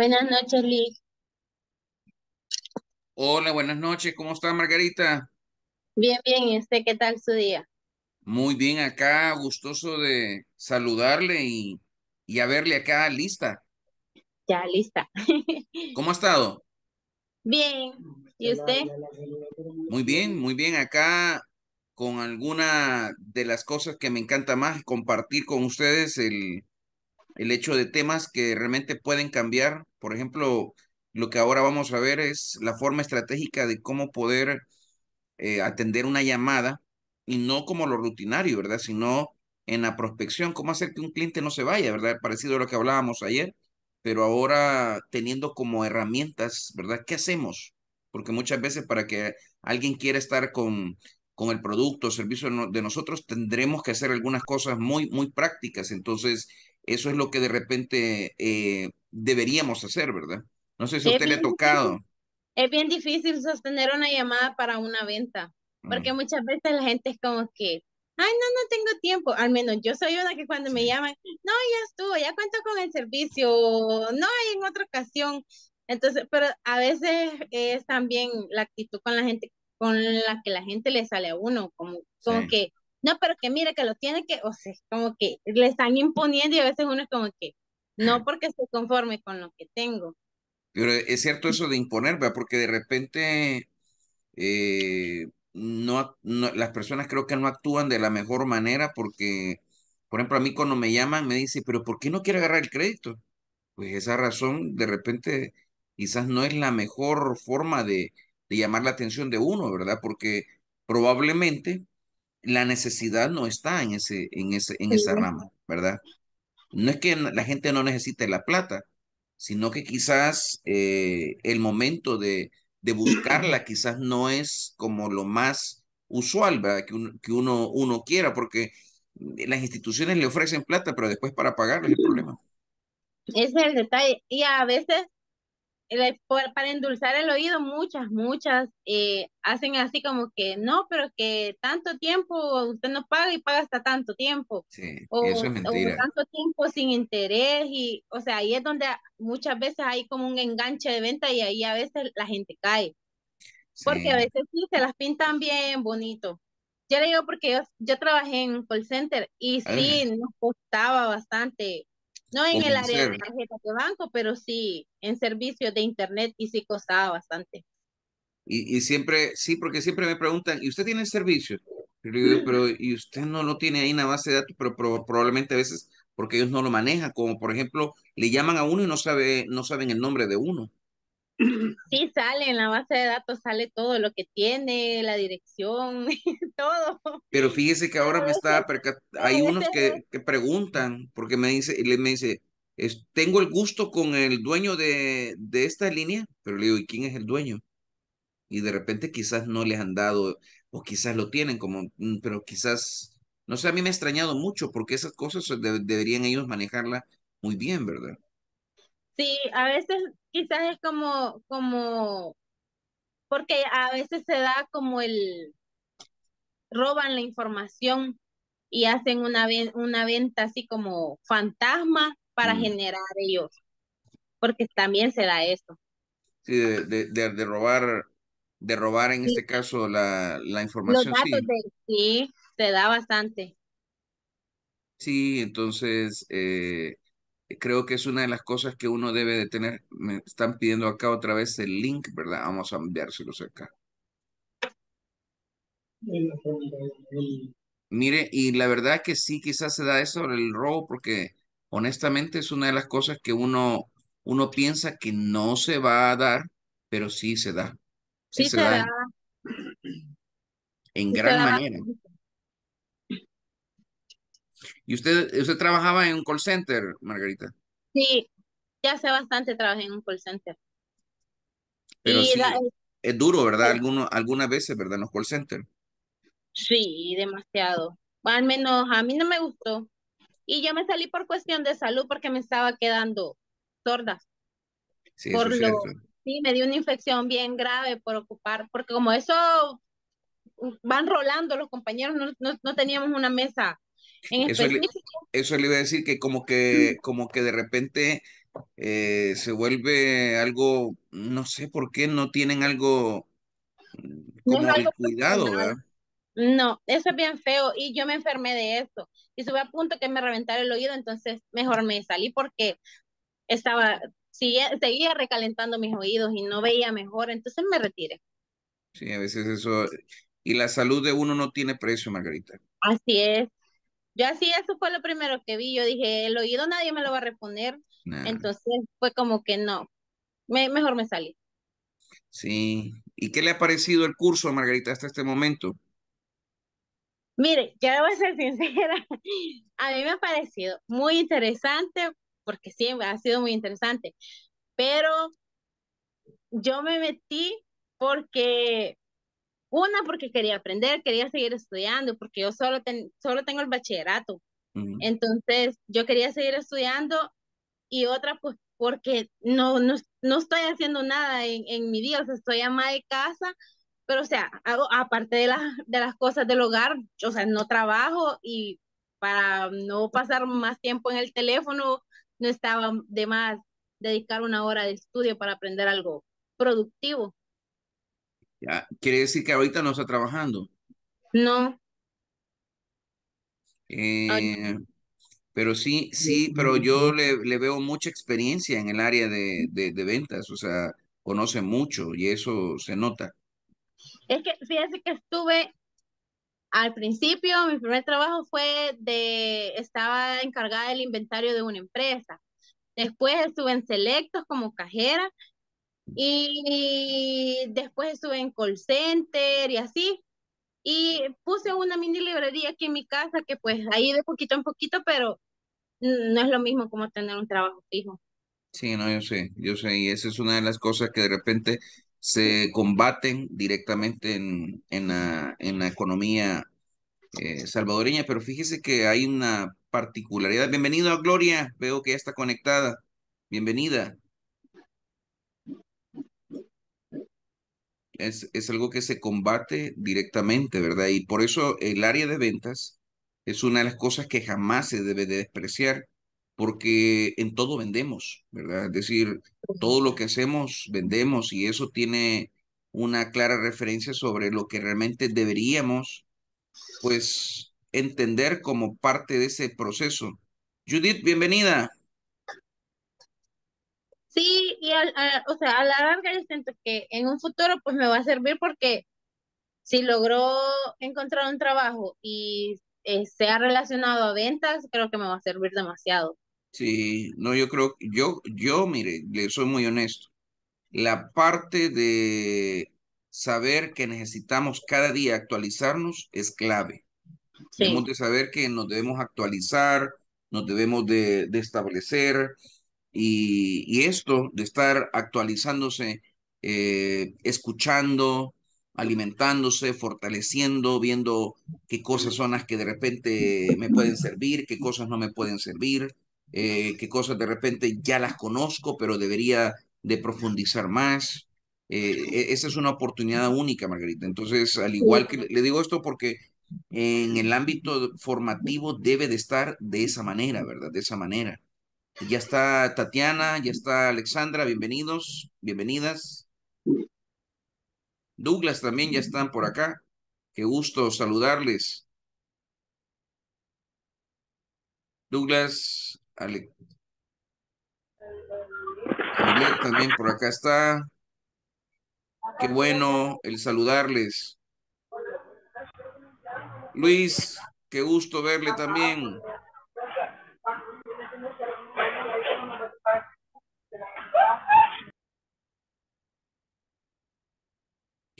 Buenas noches, Liz. Hola, buenas noches. ¿Cómo está, Margarita? Bien, bien. ¿Y usted qué tal su día? Muy bien, acá gustoso de saludarle y, y a verle acá lista. Ya, lista. ¿Cómo ha estado? Bien. ¿Y usted? Muy bien, muy bien. Acá con alguna de las cosas que me encanta más compartir con ustedes el, el hecho de temas que realmente pueden cambiar por ejemplo, lo que ahora vamos a ver es la forma estratégica de cómo poder eh, atender una llamada y no como lo rutinario, ¿verdad? Sino en la prospección, cómo hacer que un cliente no se vaya, ¿verdad? Parecido a lo que hablábamos ayer, pero ahora teniendo como herramientas, ¿verdad? ¿Qué hacemos? Porque muchas veces para que alguien quiera estar con, con el producto o servicio de nosotros, tendremos que hacer algunas cosas muy, muy prácticas. Entonces, eso es lo que de repente eh, deberíamos hacer, ¿verdad? No sé si a usted le ha tocado. Es bien difícil sostener una llamada para una venta, porque mm. muchas veces la gente es como que, ay, no, no tengo tiempo. Al menos yo soy una que cuando me llaman, no, ya estuvo, ya cuento con el servicio, no, hay en otra ocasión. Entonces, pero a veces es también la actitud con la gente, con la que la gente le sale a uno, como, como que, no, pero que mira que lo tiene que, o sea, como que le están imponiendo y a veces uno es como que, no porque estoy conforme con lo que tengo. Pero es cierto eso de imponer, Porque de repente eh, no, las personas creo que no actúan de la mejor manera porque, por ejemplo, a mí cuando me llaman me dice, pero ¿por qué no quiere agarrar el crédito? Pues esa razón de repente quizás no es la mejor forma de, llamar la atención de uno, ¿verdad? Porque probablemente la necesidad no está en, ese, en, ese, en esa rama, ¿verdad? No es que la gente no necesite la plata, sino que quizás eh, el momento de, de, buscarla quizás no es como lo más usual, ¿verdad? Que, que uno, uno quiera, porque las instituciones le ofrecen plata, pero después para pagarle el problema. Ese es el detalle. Y a veces para endulzar el oído, muchas, muchas eh, hacen así como que no, pero que tanto tiempo usted no paga y paga hasta tanto tiempo. o, eso tanto tiempo sin interés y, o sea, ahí es donde muchas veces hay como un enganche de venta y ahí a veces la gente cae. Porque a veces sí se las pintan bien bonito. Yo le digo porque yo, trabajé en call center y sí, nos costaba bastante no en el área de tarjeta de banco, pero sí en servicios de internet y sí costaba bastante. Y, siempre, sí, porque siempre me preguntan, ¿y usted tiene servicios? Pero, y usted no lo tiene ahí en la base de datos, pero, probablemente a veces porque ellos no lo manejan, como por ejemplo, le llaman a uno y no sabe, no saben el nombre de uno. Sí, sale en la base de datos, sale todo lo que tiene, la dirección, todo. Pero fíjese que ahora me está hay unos que, preguntan, porque me dice, y me dice, tengo el gusto con el dueño de, de esta línea, pero le digo, ¿y quién es el dueño? Y de repente quizás no les han dado, o quizás lo tienen como, mm, pero quizás, no sé, a mí me ha extrañado mucho, porque esas cosas deberían ellos manejarla muy bien, ¿verdad? Sí, a veces quizás es como, como, porque a veces se da como el, roban la información y hacen una, una venta así como fantasma para generar ellos, porque también se da eso. Sí, de, robar, de robar en este caso la, la información. sí. sí, se da bastante. Sí, entonces... Eh creo que es una de las cosas que uno debe de tener. Me están pidiendo acá otra vez el link, ¿verdad? Vamos a enviárselos acá. Mire, y la verdad que sí, quizás se da eso el robo, porque honestamente es una de las cosas que uno, uno piensa que no se va a dar, pero sí se da. Sí, se, da. En, gran manera. ¿Y usted, usted trabajaba en un call center, Margarita? Sí, ya hace bastante trabajé en un call center. Pero sí, es duro, ¿verdad? algunos algunas veces, ¿verdad? En los call centers. Sí, demasiado. Al menos a mí no me gustó. Y yo me salí por cuestión de salud porque me estaba quedando sorda. Sí, por sí, me dio una infección bien grave por ocupar, porque como eso van rolando los compañeros, no teníamos una mesa eso, le, iba a decir que como que, como que de repente eh, se vuelve algo, no sé por qué no tienen algo mm, como cuidado, ¿verdad? No, eso es bien feo y yo me enfermé de eso y estuve a punto que me reventara el oído, entonces mejor me salí porque estaba, seguía recalentando mis oídos y no veía mejor, entonces me retiré. Sí, a veces eso, y la salud de uno no tiene precio, Margarita. Así es, yo así, eso fue lo primero que vi. Yo dije, el oído nadie me lo va a responder. Entonces fue como que no, me, mejor me salí. Sí. ¿Y qué le ha parecido el curso Margarita hasta este momento? Mire, ya voy a ser sincera, a mí me ha parecido muy interesante, porque sí, ha sido muy interesante, pero yo me metí porque una porque quería aprender, quería seguir estudiando, porque yo solo, solo tengo el bachillerato. Entonces, yo quería seguir estudiando y otra pues porque no, no, estoy haciendo nada en, mi día, o sea, estoy ama de casa, pero o sea, aparte de, las de las cosas del hogar, o sea, no trabajo y para no pasar más tiempo en el teléfono, no estaba de más dedicar una hora de estudio para aprender algo productivo quiere decir que ahorita no está trabajando. No. Eh, pero sí, sí, pero yo le, veo mucha experiencia en el área de, de, ventas, o sea, conoce mucho y eso se nota. Es que fíjese que estuve al principio, mi primer trabajo fue de, estaba encargada del inventario de una empresa. Después estuve en Selectos como cajera y después estuve en call center y así. Y puse una mini librería aquí en mi casa, que pues ahí de poquito en poquito, pero no es lo mismo como tener un trabajo fijo. Sí, no, yo sé, yo sé, y esa es una de las cosas que de repente se combaten directamente en, en, la, en la economía eh, salvadoreña, pero fíjese que hay una particularidad. Bienvenido a Gloria, veo que ya está conectada. Bienvenida. es, algo que se combate directamente, ¿verdad? Y por eso el área de ventas es una de las cosas que jamás se debe de despreciar, porque en todo vendemos, ¿verdad? Es decir, todo lo que hacemos vendemos y eso tiene una clara referencia sobre lo que realmente deberíamos, pues, entender como parte de ese proceso. Judith, bienvenida. Sí, y o sea, a la larga yo siento que en un futuro pues me va a servir porque si logró encontrar un trabajo y se eh, sea relacionado a ventas, creo que me va a servir demasiado. Sí, no, yo creo, yo, yo, mire, le soy muy honesto. La parte de saber que necesitamos cada día actualizarnos es clave. Tenemos de saber que nos debemos actualizar, nos debemos de, de establecer, y, esto de estar actualizándose, eh, escuchando, alimentándose, fortaleciendo, viendo qué cosas son las que de repente me pueden servir, qué cosas no me pueden servir, eh, qué cosas de repente ya las conozco, pero debería de profundizar más. Eh, e, esa es una oportunidad única, Margarita. Entonces, al igual que le digo esto porque en el ámbito formativo debe de estar de esa manera, ¿verdad? De esa manera. Ya está Tatiana, ya está Alexandra, bienvenidos, bienvenidas. Douglas también ya están por acá. Qué gusto saludarles. Douglas, Ale... también por acá está. Qué bueno el saludarles. Luis, qué gusto verle también.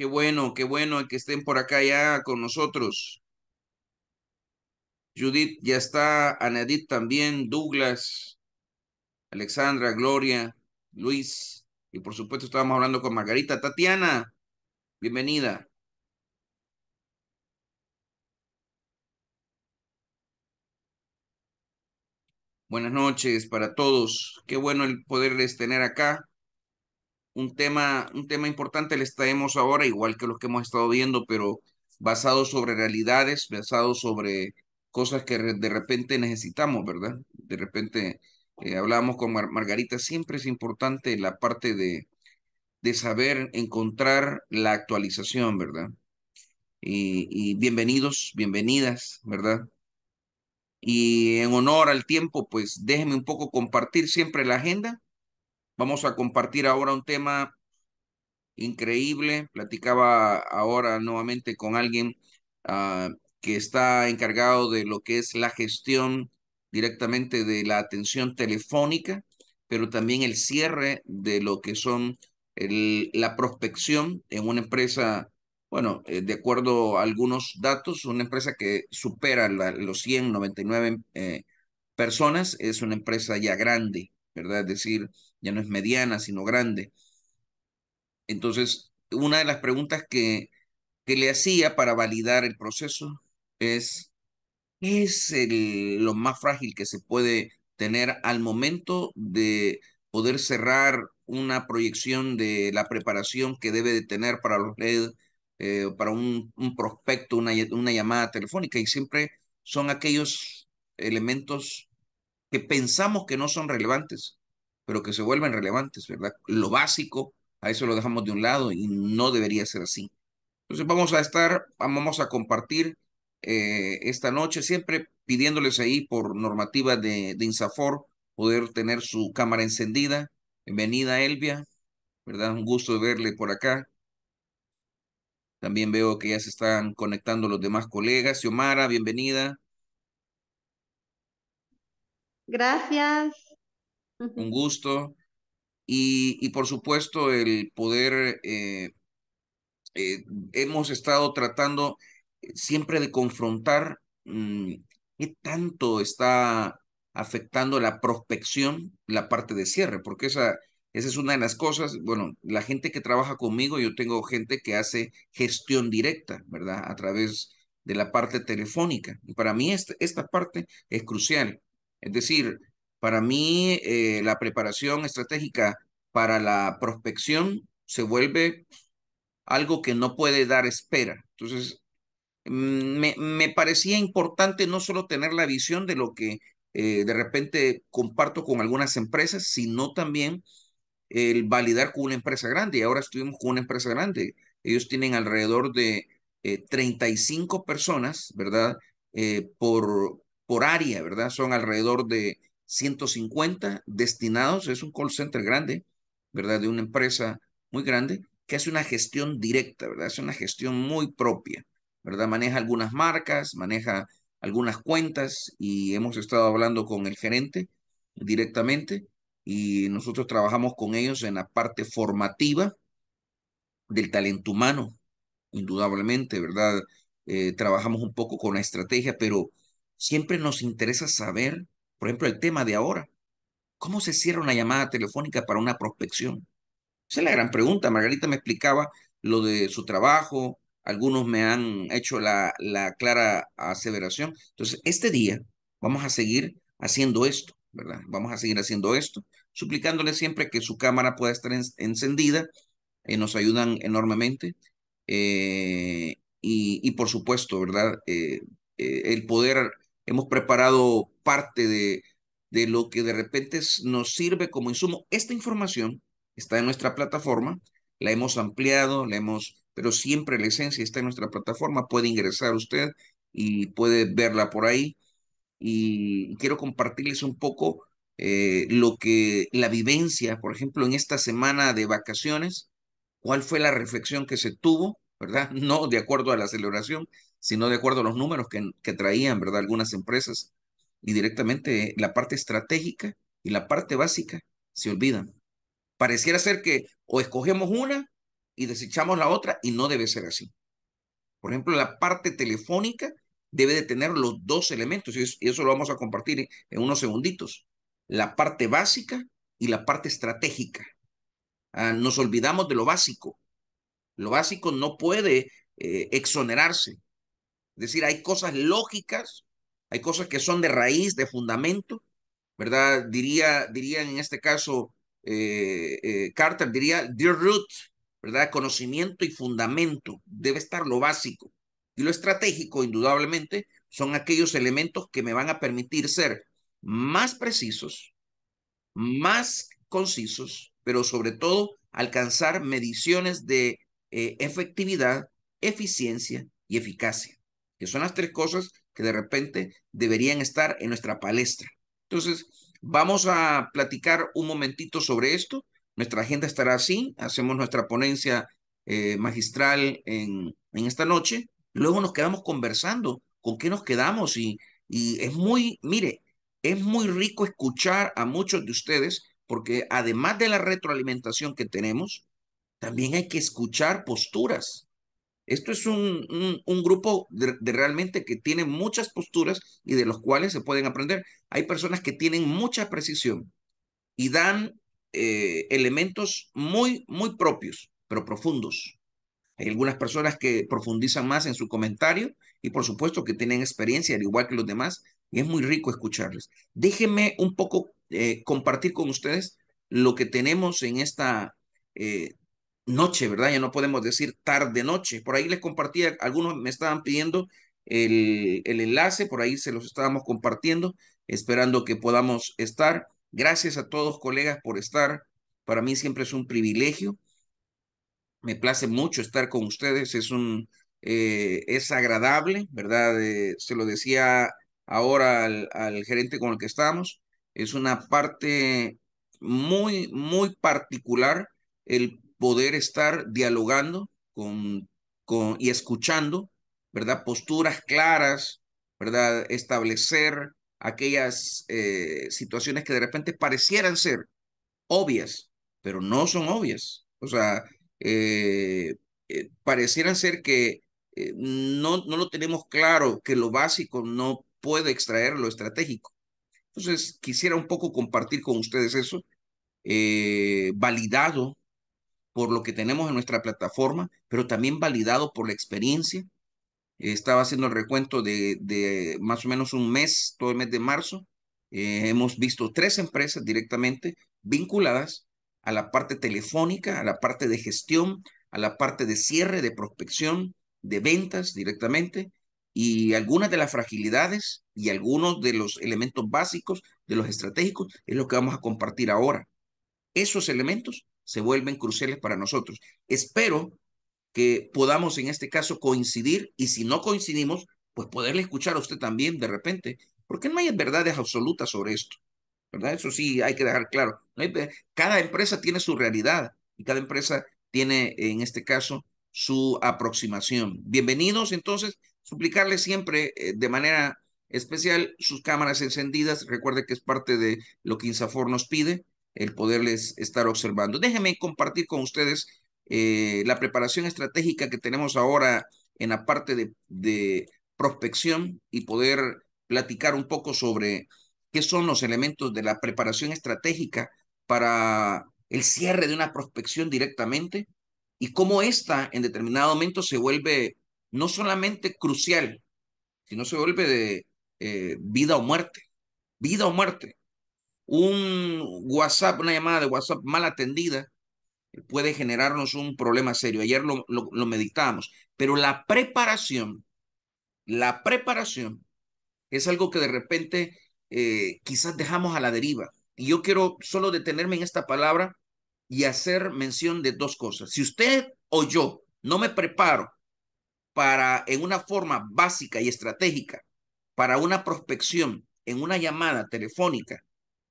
Qué bueno, qué bueno que estén por acá ya con nosotros. Judith ya está, Anadit también, Douglas, Alexandra, Gloria, Luis, y por supuesto estábamos hablando con Margarita. Tatiana, bienvenida. Buenas noches para todos. Qué bueno el poderles tener acá un tema, un tema importante les traemos ahora, igual que los que hemos estado viendo, pero basado sobre realidades, basado sobre cosas que de repente necesitamos, ¿verdad? De repente eh, hablábamos con Margarita, siempre es importante la parte de, de saber encontrar la actualización, ¿verdad? Y, y, bienvenidos, bienvenidas, ¿verdad? Y en honor al tiempo, pues déjenme un poco compartir siempre la agenda Vamos a compartir ahora un tema increíble. Platicaba ahora nuevamente con alguien ah, que está encargado de lo que es la gestión directamente de la atención telefónica, pero también el cierre de lo que son la prospección en una empresa, bueno, eh, de acuerdo a algunos datos, una empresa que supera la, los 199 eh, personas es una empresa ya grande, ¿verdad? Es decir, ya no es mediana, sino grande. Entonces, una de las preguntas que, que le hacía para validar el proceso es, ¿qué es el, lo más frágil que se puede tener al momento de poder cerrar una proyección de la preparación que debe de tener para los LED, eh, para un, prospecto, una llamada telefónica? Y siempre son aquellos elementos que pensamos que no son relevantes, pero que se vuelven relevantes, ¿verdad? Lo básico, a eso lo dejamos de un lado y no debería ser así. Entonces vamos a estar, vamos a compartir eh, esta noche, siempre pidiéndoles ahí por normativa de, INSAFOR poder tener su cámara encendida. Bienvenida, Elvia, ¿verdad? Un gusto verle por acá. También veo que ya se están conectando los demás colegas. Xiomara, bienvenida. Gracias un gusto. Y, por supuesto el poder, eh, eh, hemos estado tratando eh, siempre de confrontar mm, qué tanto está afectando la prospección, la parte de cierre, porque esa, esa es una de las cosas, bueno, la gente que trabaja conmigo, yo tengo gente que hace gestión directa, ¿verdad? A través de la parte telefónica. Y para mí esta, esta parte es crucial. Es decir, para mí, eh, la preparación estratégica para la prospección se vuelve algo que no puede dar espera. Entonces, mm, me, parecía importante no solo tener la visión de lo que eh, de repente comparto con algunas empresas, sino también el validar con una empresa grande. Y ahora estuvimos con una empresa grande. Ellos tienen alrededor de 35 eh, personas, ¿verdad? por, por área, ¿verdad? Son alrededor de 150 destinados, es un call center grande, ¿verdad? De una empresa muy grande que hace una gestión directa, ¿verdad? Es una gestión muy propia, ¿verdad? Maneja algunas marcas, maneja algunas cuentas y hemos estado hablando con el gerente directamente y nosotros trabajamos con ellos en la parte formativa del talento humano, indudablemente, ¿verdad? Eh, trabajamos un poco con la estrategia, pero siempre nos interesa saber por ejemplo, el tema de ahora. ¿Cómo se cierra una llamada telefónica para una prospección? Esa es la gran pregunta. Margarita me explicaba lo de su trabajo, algunos me han hecho la, la clara aseveración. Entonces, este día vamos a seguir haciendo esto, ¿verdad? Vamos a seguir haciendo esto, suplicándole siempre que su cámara pueda estar encendida. Eh, nos ayudan enormemente. Eh, y, por supuesto, ¿verdad? Eh, el poder, hemos preparado parte de, de lo que de repente nos sirve como insumo. Esta información está en nuestra plataforma, la hemos ampliado, la hemos, pero siempre la esencia está en nuestra plataforma. Puede ingresar usted y puede verla por ahí. Y quiero compartirles un poco eh, lo que la vivencia, por ejemplo, en esta semana de vacaciones, cuál fue la reflexión que se tuvo, ¿verdad? No de acuerdo a la celebración, sino de acuerdo a los números que, que traían, ¿verdad? Algunas empresas y directamente la parte estratégica y la parte básica se olvidan. Pareciera ser que o escogemos una y desechamos la otra y no debe ser así. Por ejemplo, la parte telefónica debe de tener los dos elementos y eso, lo vamos a compartir en, unos segunditos. La parte básica y la parte estratégica. Ah, nos olvidamos de lo básico. Lo básico no puede eh, exonerarse. Es decir, hay cosas lógicas hay cosas que son de raíz, de fundamento, ¿verdad? Diría, en este caso eh, eh, Carter, diría dear root, ¿verdad? Conocimiento y fundamento, debe estar lo básico. Y lo estratégico, indudablemente, son aquellos elementos que me van a permitir ser más precisos, más concisos, pero sobre todo alcanzar mediciones de eh, efectividad, eficiencia y eficacia que son las tres cosas que de repente deberían estar en nuestra palestra. Entonces, vamos a platicar un momentito sobre esto. Nuestra agenda estará así, hacemos nuestra ponencia eh, magistral en, esta noche, luego nos quedamos conversando, con qué nos quedamos y, y es muy, mire, es muy rico escuchar a muchos de ustedes porque además de la retroalimentación que tenemos, también hay que escuchar posturas. Esto es un, un, grupo de, realmente que tiene muchas posturas y de los cuales se pueden aprender. Hay personas que tienen mucha precisión y dan eh, elementos muy, muy propios, pero profundos. Hay algunas personas que profundizan más en su comentario y por supuesto que tienen experiencia al igual que los demás y es muy rico escucharles. Déjenme un poco eh, compartir con ustedes lo que tenemos en esta eh, noche, ¿verdad? Ya no podemos decir tarde-noche. Por ahí les compartía, algunos me estaban pidiendo el, enlace, por ahí se los estábamos compartiendo, esperando que podamos estar. Gracias a todos, colegas, por estar. Para mí siempre es un privilegio. Me place mucho estar con ustedes, es un, eh, es agradable, ¿verdad? Eh, se lo decía ahora al, al gerente con el que estamos, es una parte muy, muy particular el poder estar dialogando con, con, y escuchando, ¿verdad? Posturas claras, ¿verdad? Establecer aquellas eh, situaciones que de repente parecieran ser obvias, pero no son obvias. O sea, eh, eh, parecieran ser que no, no lo tenemos claro, que lo básico no puede extraer lo estratégico. Entonces, quisiera un poco compartir con ustedes eso, validado por lo que tenemos en nuestra plataforma, pero también validado por la experiencia. Estaba haciendo el recuento de, más o menos un mes, todo el mes de marzo. Eh, hemos visto tres empresas directamente vinculadas a la parte telefónica, a la parte de gestión, a la parte de cierre, de prospección, de ventas directamente, y algunas de las fragilidades y algunos de los elementos básicos, de los estratégicos, es lo que vamos a compartir ahora. Esos elementos se vuelven cruciales para nosotros. Espero que podamos en este caso coincidir y si no coincidimos, pues poderle escuchar a usted también de repente, porque no hay verdades absolutas sobre esto, ¿verdad? Eso sí hay que dejar claro. cada empresa tiene su realidad y cada empresa tiene en este caso su aproximación. Bienvenidos entonces, suplicarle siempre eh, de manera especial sus cámaras encendidas, recuerde que es parte de lo que Insafor nos pide, el poderles estar observando. Déjenme compartir con ustedes eh, la preparación estratégica que tenemos ahora en la parte de, prospección y poder platicar un poco sobre qué son los elementos de la preparación estratégica para el cierre de una prospección directamente y cómo esta en determinado momento se vuelve no solamente crucial, sino se vuelve de eh, vida o muerte, vida o muerte un WhatsApp, una llamada de WhatsApp mal atendida puede generarnos un problema serio. Ayer lo, lo, meditábamos, pero la preparación, la preparación es algo que de repente eh, quizás dejamos a la deriva. Y yo quiero solo detenerme en esta palabra y hacer mención de dos cosas. Si usted o yo no me preparo para, en una forma básica y estratégica, para una prospección, en una llamada telefónica,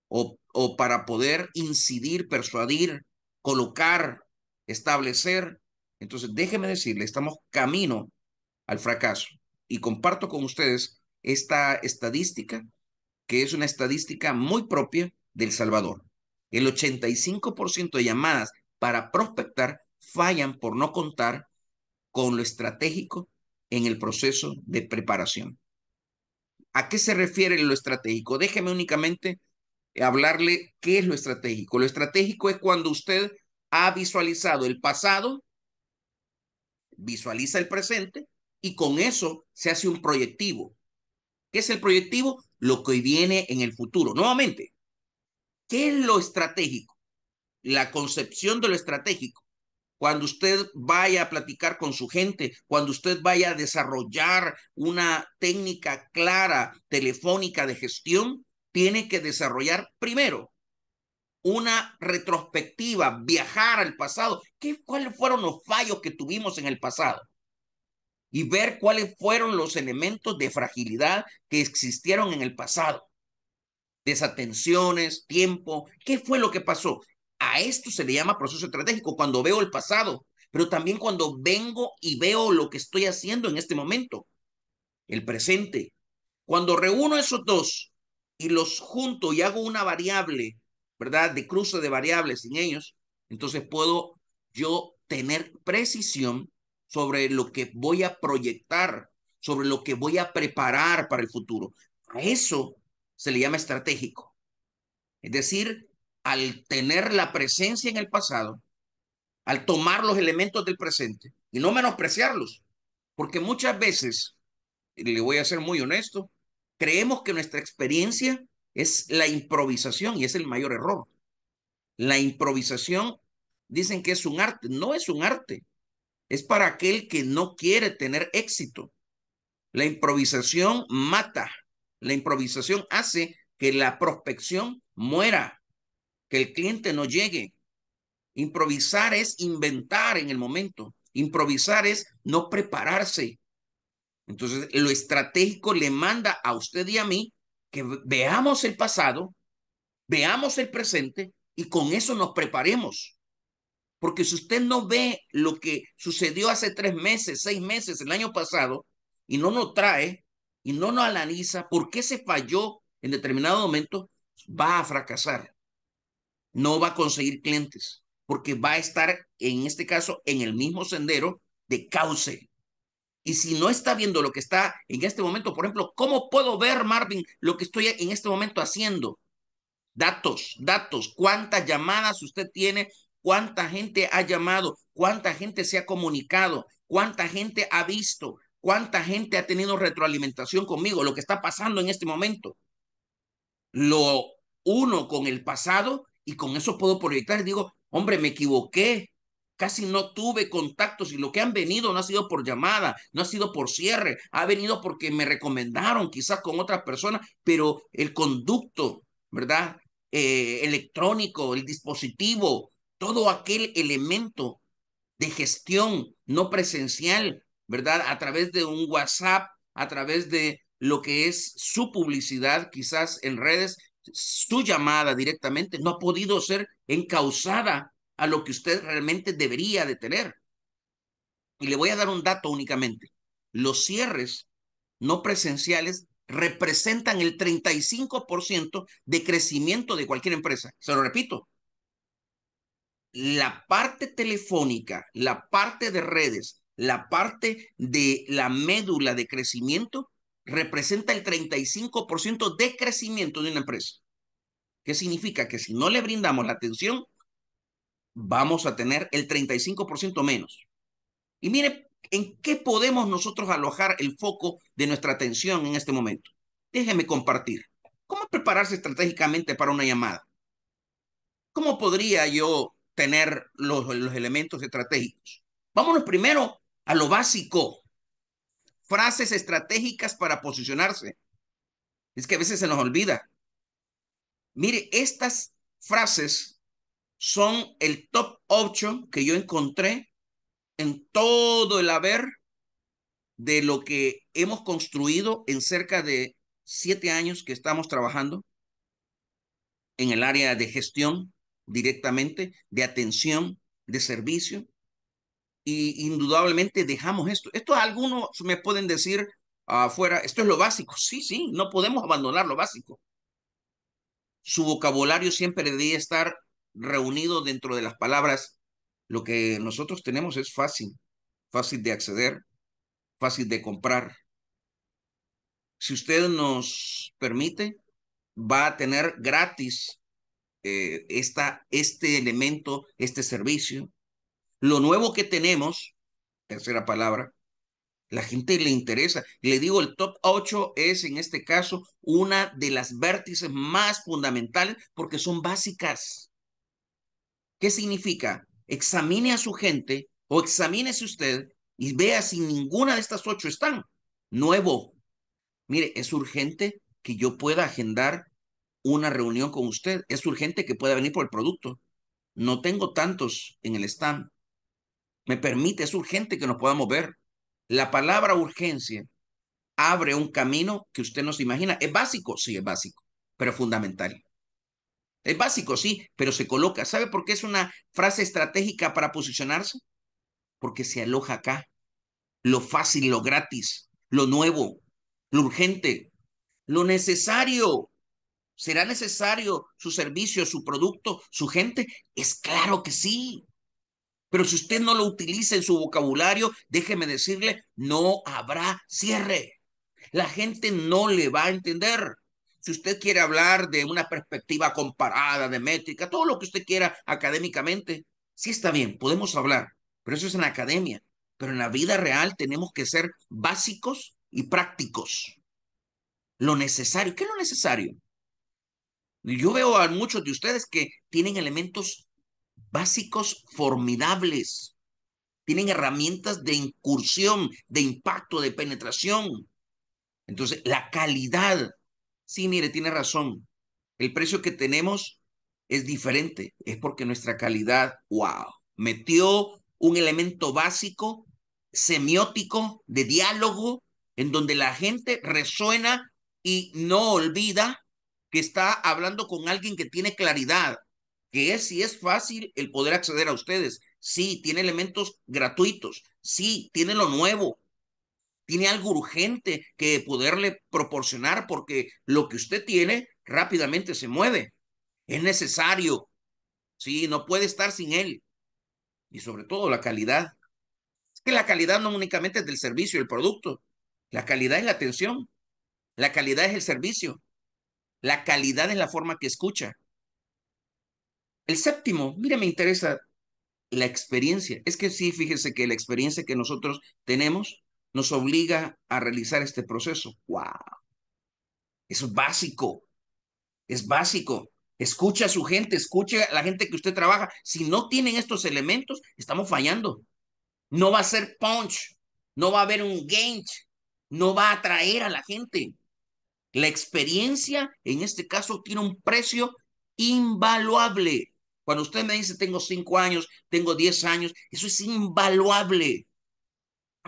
o, para poder incidir, persuadir, colocar, establecer. Entonces, déjeme decirle, estamos camino al fracaso. Y comparto con ustedes esta estadística, que es una estadística muy propia del Salvador. El 85% de llamadas para prospectar fallan por no contar con lo estratégico en el proceso de preparación. ¿A qué se refiere lo estratégico? Déjeme únicamente hablarle qué es lo estratégico. Lo estratégico es cuando usted ha visualizado el pasado, visualiza el presente y con eso se hace un proyectivo. ¿Qué es el proyectivo? Lo que viene en el futuro. Nuevamente, ¿qué es lo estratégico? La concepción de lo estratégico. Cuando usted vaya a platicar con su gente, cuando usted vaya a desarrollar una técnica clara telefónica de gestión, tiene que desarrollar primero una retrospectiva, viajar al pasado, ¿Qué, cuáles fueron los fallos que tuvimos en el pasado y ver cuáles fueron los elementos de fragilidad que existieron en el pasado. Desatenciones, tiempo, ¿qué fue lo que pasó? A esto se le llama proceso estratégico cuando veo el pasado, pero también cuando vengo y veo lo que estoy haciendo en este momento, el presente. Cuando reúno esos dos y los junto y hago una variable, ¿verdad? De cruce de variables sin ellos, entonces puedo yo tener precisión sobre lo que voy a proyectar, sobre lo que voy a preparar para el futuro. A eso se le llama estratégico. Es decir, al tener la presencia en el pasado, al tomar los elementos del presente y no menospreciarlos, porque muchas veces, y le voy a ser muy honesto, Creemos que nuestra experiencia es la improvisación y es el mayor error. La improvisación dicen que es un arte, no es un arte, es para aquel que no quiere tener éxito. La improvisación mata, la improvisación hace que la prospección muera, que el cliente no llegue. Improvisar es inventar en el momento, improvisar es no prepararse, entonces, lo estratégico le manda a usted y a mí que veamos el pasado, veamos el presente y con eso nos preparemos. Porque si usted no ve lo que sucedió hace tres meses, seis meses, el año pasado, y no nos trae y no nos analiza por qué se falló en determinado momento, va a fracasar. No va a conseguir clientes, porque va a estar, en este caso, en el mismo sendero de cauce. Y si no está viendo lo que está en este momento, por ejemplo, ¿cómo puedo ver, Marvin, lo que estoy en este momento haciendo? Datos, datos, cuántas llamadas usted tiene, cuánta gente ha llamado, cuánta gente se ha comunicado, cuánta gente ha visto, cuánta gente ha tenido retroalimentación conmigo, lo que está pasando en este momento. Lo uno con el pasado y con eso puedo proyectar. Digo, hombre, me equivoqué, Casi no tuve contactos y lo que han venido no ha sido por llamada, no ha sido por cierre, ha venido porque me recomendaron quizás con otra persona, pero el conducto, ¿verdad? Eh, electrónico, el dispositivo, todo aquel elemento de gestión no presencial, ¿verdad? A través de un WhatsApp, a través de lo que es su publicidad, quizás en redes, su llamada directamente, no ha podido ser encausada a lo que usted realmente debería de tener. Y le voy a dar un dato únicamente. Los cierres no presenciales representan el 35% de crecimiento de cualquier empresa. Se lo repito. La parte telefónica, la parte de redes, la parte de la médula de crecimiento representa el 35% de crecimiento de una empresa. ¿Qué significa? Que si no le brindamos la atención, vamos a tener el 35% menos. Y mire, ¿en qué podemos nosotros alojar el foco de nuestra atención en este momento? Déjeme compartir. ¿Cómo prepararse estratégicamente para una llamada? ¿Cómo podría yo tener los, los elementos estratégicos? Vámonos primero a lo básico. Frases estratégicas para posicionarse. Es que a veces se nos olvida. Mire, estas frases son el top option que yo encontré en todo el haber de lo que hemos construido en cerca de siete años que estamos trabajando en el área de gestión directamente, de atención, de servicio. Y indudablemente dejamos esto. Esto algunos me pueden decir afuera, esto es lo básico. Sí, sí, no podemos abandonar lo básico. Su vocabulario siempre debería estar reunido dentro de las palabras, lo que nosotros tenemos es fácil, fácil de acceder, fácil de comprar. Si usted nos permite, va a tener gratis eh, esta, este elemento, este servicio. Lo nuevo que tenemos, tercera palabra, la gente le interesa. Le digo, el top 8 es en este caso una de las vértices más fundamentales porque son básicas. ¿Qué significa? Examine a su gente o examínese usted y vea si ninguna de estas ocho están. Nuevo. Mire, es urgente que yo pueda agendar una reunión con usted. Es urgente que pueda venir por el producto. No tengo tantos en el stand. Me permite, es urgente que nos podamos ver. La palabra urgencia abre un camino que usted no se imagina. ¿Es básico? Sí, es básico, pero fundamental. Es básico, sí, pero se coloca. ¿Sabe por qué es una frase estratégica para posicionarse? Porque se aloja acá. Lo fácil, lo gratis, lo nuevo, lo urgente, lo necesario. ¿Será necesario su servicio, su producto, su gente? Es claro que sí. Pero si usted no lo utiliza en su vocabulario, déjeme decirle, no habrá cierre. La gente no le va a entender. Si usted quiere hablar de una perspectiva comparada, de métrica, todo lo que usted quiera académicamente, sí está bien, podemos hablar, pero eso es en la academia. Pero en la vida real tenemos que ser básicos y prácticos. Lo necesario, ¿qué es lo necesario? Yo veo a muchos de ustedes que tienen elementos básicos formidables, tienen herramientas de incursión, de impacto, de penetración. Entonces, la calidad sí, mire, tiene razón, el precio que tenemos es diferente, es porque nuestra calidad, wow, metió un elemento básico, semiótico, de diálogo, en donde la gente resuena y no olvida que está hablando con alguien que tiene claridad, que es si es fácil el poder acceder a ustedes. Sí, tiene elementos gratuitos, sí, tiene lo nuevo, tiene algo urgente que poderle proporcionar porque lo que usted tiene rápidamente se mueve. Es necesario. Sí, no puede estar sin él. Y sobre todo la calidad. Es que la calidad no únicamente es del servicio, el producto. La calidad es la atención. La calidad es el servicio. La calidad es la forma que escucha. El séptimo, mire, me interesa la experiencia. Es que sí, fíjese que la experiencia que nosotros tenemos nos obliga a realizar este proceso. ¡Wow! es básico. Es básico. Escucha a su gente, escuche a la gente que usted trabaja. Si no tienen estos elementos, estamos fallando. No va a ser punch, no va a haber un ganch no va a atraer a la gente. La experiencia, en este caso, tiene un precio invaluable. Cuando usted me dice, tengo cinco años, tengo diez años, eso es invaluable.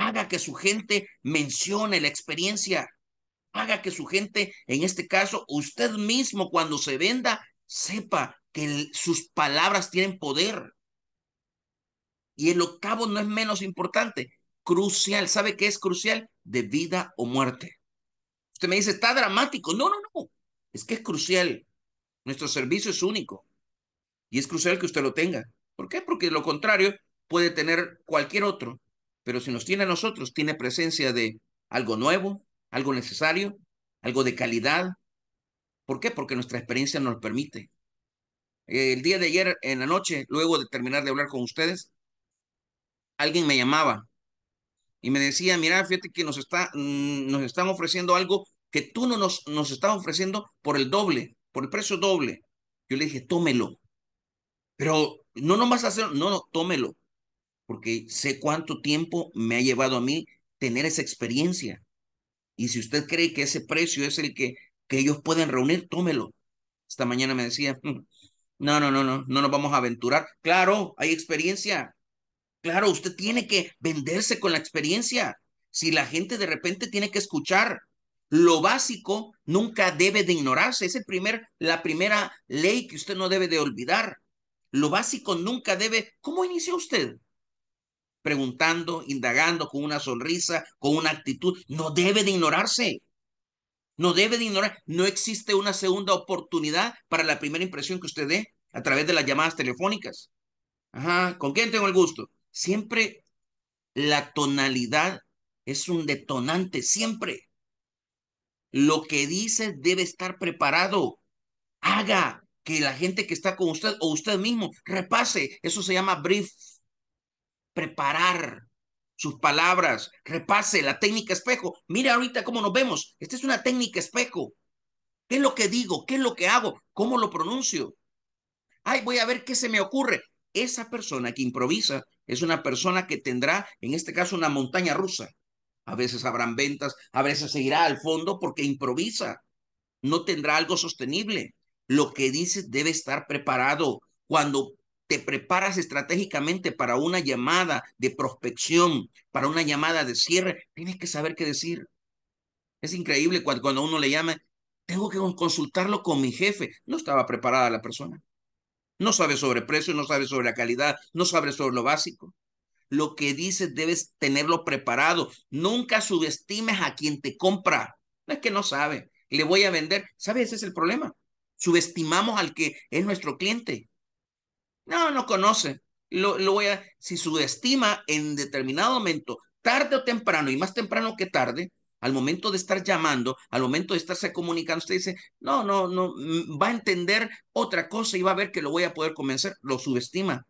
Haga que su gente mencione la experiencia. Haga que su gente, en este caso, usted mismo cuando se venda, sepa que sus palabras tienen poder. Y el octavo no es menos importante, crucial. ¿Sabe qué es crucial? De vida o muerte. Usted me dice, está dramático. No, no, no. Es que es crucial. Nuestro servicio es único. Y es crucial que usted lo tenga. ¿Por qué? Porque lo contrario puede tener cualquier otro pero si nos tiene a nosotros, tiene presencia de algo nuevo, algo necesario, algo de calidad. ¿Por qué? Porque nuestra experiencia nos permite. El día de ayer, en la noche, luego de terminar de hablar con ustedes, alguien me llamaba y me decía, mira, fíjate que nos, está, mm, nos están ofreciendo algo que tú no nos, nos estás ofreciendo por el doble, por el precio doble. Yo le dije, tómelo. Pero no nomás hacer, no, no, tómelo porque sé cuánto tiempo me ha llevado a mí tener esa experiencia. Y si usted cree que ese precio es el que, que ellos pueden reunir, tómelo. Esta mañana me decía, mm, no, no, no, no, no nos vamos a aventurar. Claro, hay experiencia. Claro, usted tiene que venderse con la experiencia. Si la gente de repente tiene que escuchar, lo básico nunca debe de ignorarse. Es el primer, la primera ley que usted no debe de olvidar. Lo básico nunca debe. ¿Cómo inició usted? preguntando, indagando con una sonrisa, con una actitud. No debe de ignorarse. No debe de ignorar. No existe una segunda oportunidad para la primera impresión que usted dé a través de las llamadas telefónicas. Ajá, ¿con quién tengo el gusto? Siempre la tonalidad es un detonante, siempre. Lo que dice debe estar preparado. Haga que la gente que está con usted o usted mismo repase. Eso se llama brief preparar sus palabras, repase la técnica espejo. Mira ahorita cómo nos vemos. Esta es una técnica espejo. ¿Qué es lo que digo? ¿Qué es lo que hago? ¿Cómo lo pronuncio? Ay, voy a ver qué se me ocurre. Esa persona que improvisa es una persona que tendrá, en este caso, una montaña rusa. A veces habrán ventas, a veces se irá al fondo porque improvisa. No tendrá algo sostenible. Lo que dice debe estar preparado. Cuando te preparas estratégicamente para una llamada de prospección, para una llamada de cierre, tienes que saber qué decir. Es increíble cuando, uno le llama, tengo que consultarlo con mi jefe. No estaba preparada la persona. No sabe sobre precio, no sabe sobre la calidad, no sabe sobre lo básico. Lo que dices debes tenerlo preparado. Nunca subestimes a quien te compra. No es que no sabe. Le voy a vender. ¿Sabes? Ese es el problema. Subestimamos al que es nuestro cliente. No, no conoce. Lo, voy a, si subestima en determinado momento, tarde o temprano, y más temprano que tarde, al momento de estar llamando, al momento de estarse comunicando, usted dice, no, no, no, mm, va a entender otra cosa y va a ver que lo voy a poder convencer, lo subestima.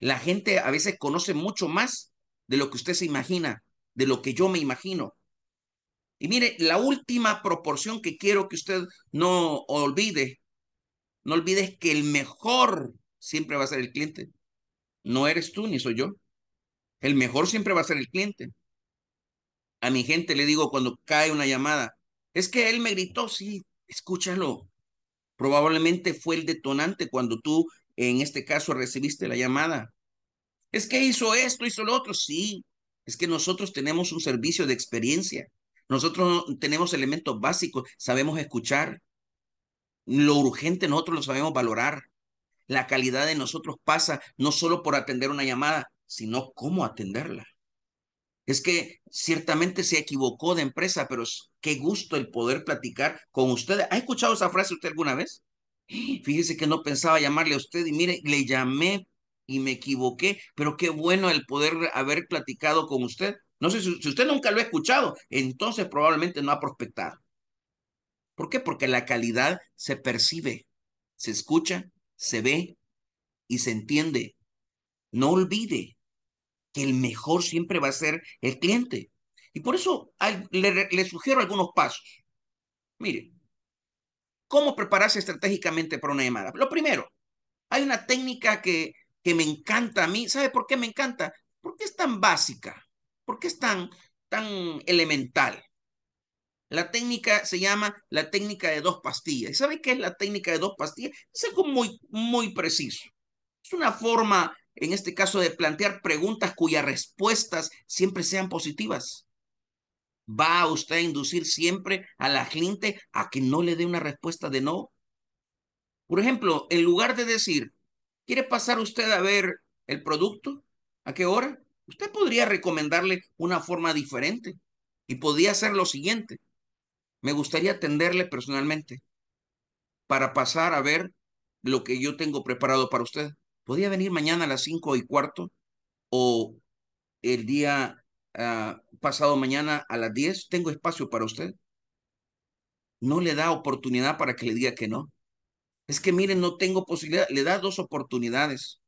La gente a veces conoce mucho más de lo que usted se imagina, de lo que yo me imagino. Y mire, la última proporción que quiero que usted no olvide, no olvide que el mejor siempre va a ser el cliente. No eres tú ni soy yo. El mejor siempre va a ser el cliente. A mi gente le digo cuando cae una llamada, es que él me gritó, sí, escúchalo. Probablemente fue el detonante cuando tú, en este caso, recibiste la llamada. Es que hizo esto, hizo lo otro, sí. Es que nosotros tenemos un servicio de experiencia. Nosotros tenemos elementos básicos, sabemos escuchar. Lo urgente nosotros lo sabemos valorar. La calidad de nosotros pasa no solo por atender una llamada, sino cómo atenderla. Es que ciertamente se equivocó de empresa, pero qué gusto el poder platicar con usted. ¿Ha escuchado esa frase usted alguna vez? Fíjese que no pensaba llamarle a usted y mire, le llamé y me equivoqué, pero qué bueno el poder haber platicado con usted. No sé si, usted nunca lo ha escuchado, entonces probablemente no ha prospectado. ¿Por qué? Porque la calidad se percibe, se escucha se ve y se entiende. No olvide que el mejor siempre va a ser el cliente. Y por eso le, sugiero algunos pasos. Mire, ¿cómo prepararse estratégicamente para una llamada? Lo primero, hay una técnica que, que me encanta a mí. ¿Sabe por qué me encanta? Porque es tan básica, porque es tan, tan elemental. La técnica se llama la técnica de dos pastillas. ¿Y sabe qué es la técnica de dos pastillas? Es algo muy, muy preciso. Es una forma, en este caso, de plantear preguntas cuyas respuestas siempre sean positivas. ¿Va a usted a inducir siempre a la gente a que no le dé una respuesta de no? Por ejemplo, en lugar de decir, ¿quiere pasar usted a ver el producto? ¿A qué hora? Usted podría recomendarle una forma diferente y podría hacer lo siguiente. Me gustaría atenderle personalmente para pasar a ver lo que yo tengo preparado para usted. ¿Podría venir mañana a las cinco y cuarto o el día ah, pasado mañana a las diez? Tengo espacio para usted. No le da oportunidad para que le diga que no. Es que miren, no tengo posibilidad. Le da dos oportunidades.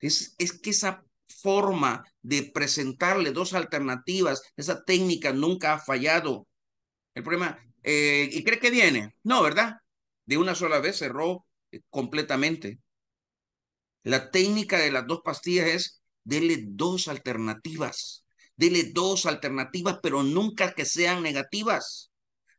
Es, es que esa forma de presentarle dos alternativas, esa técnica nunca ha fallado. El problema, eh, ¿y cree que viene? No, ¿verdad? De una sola vez cerró eh, completamente. La técnica de las dos pastillas es dele dos alternativas, dele dos alternativas, pero nunca que sean negativas.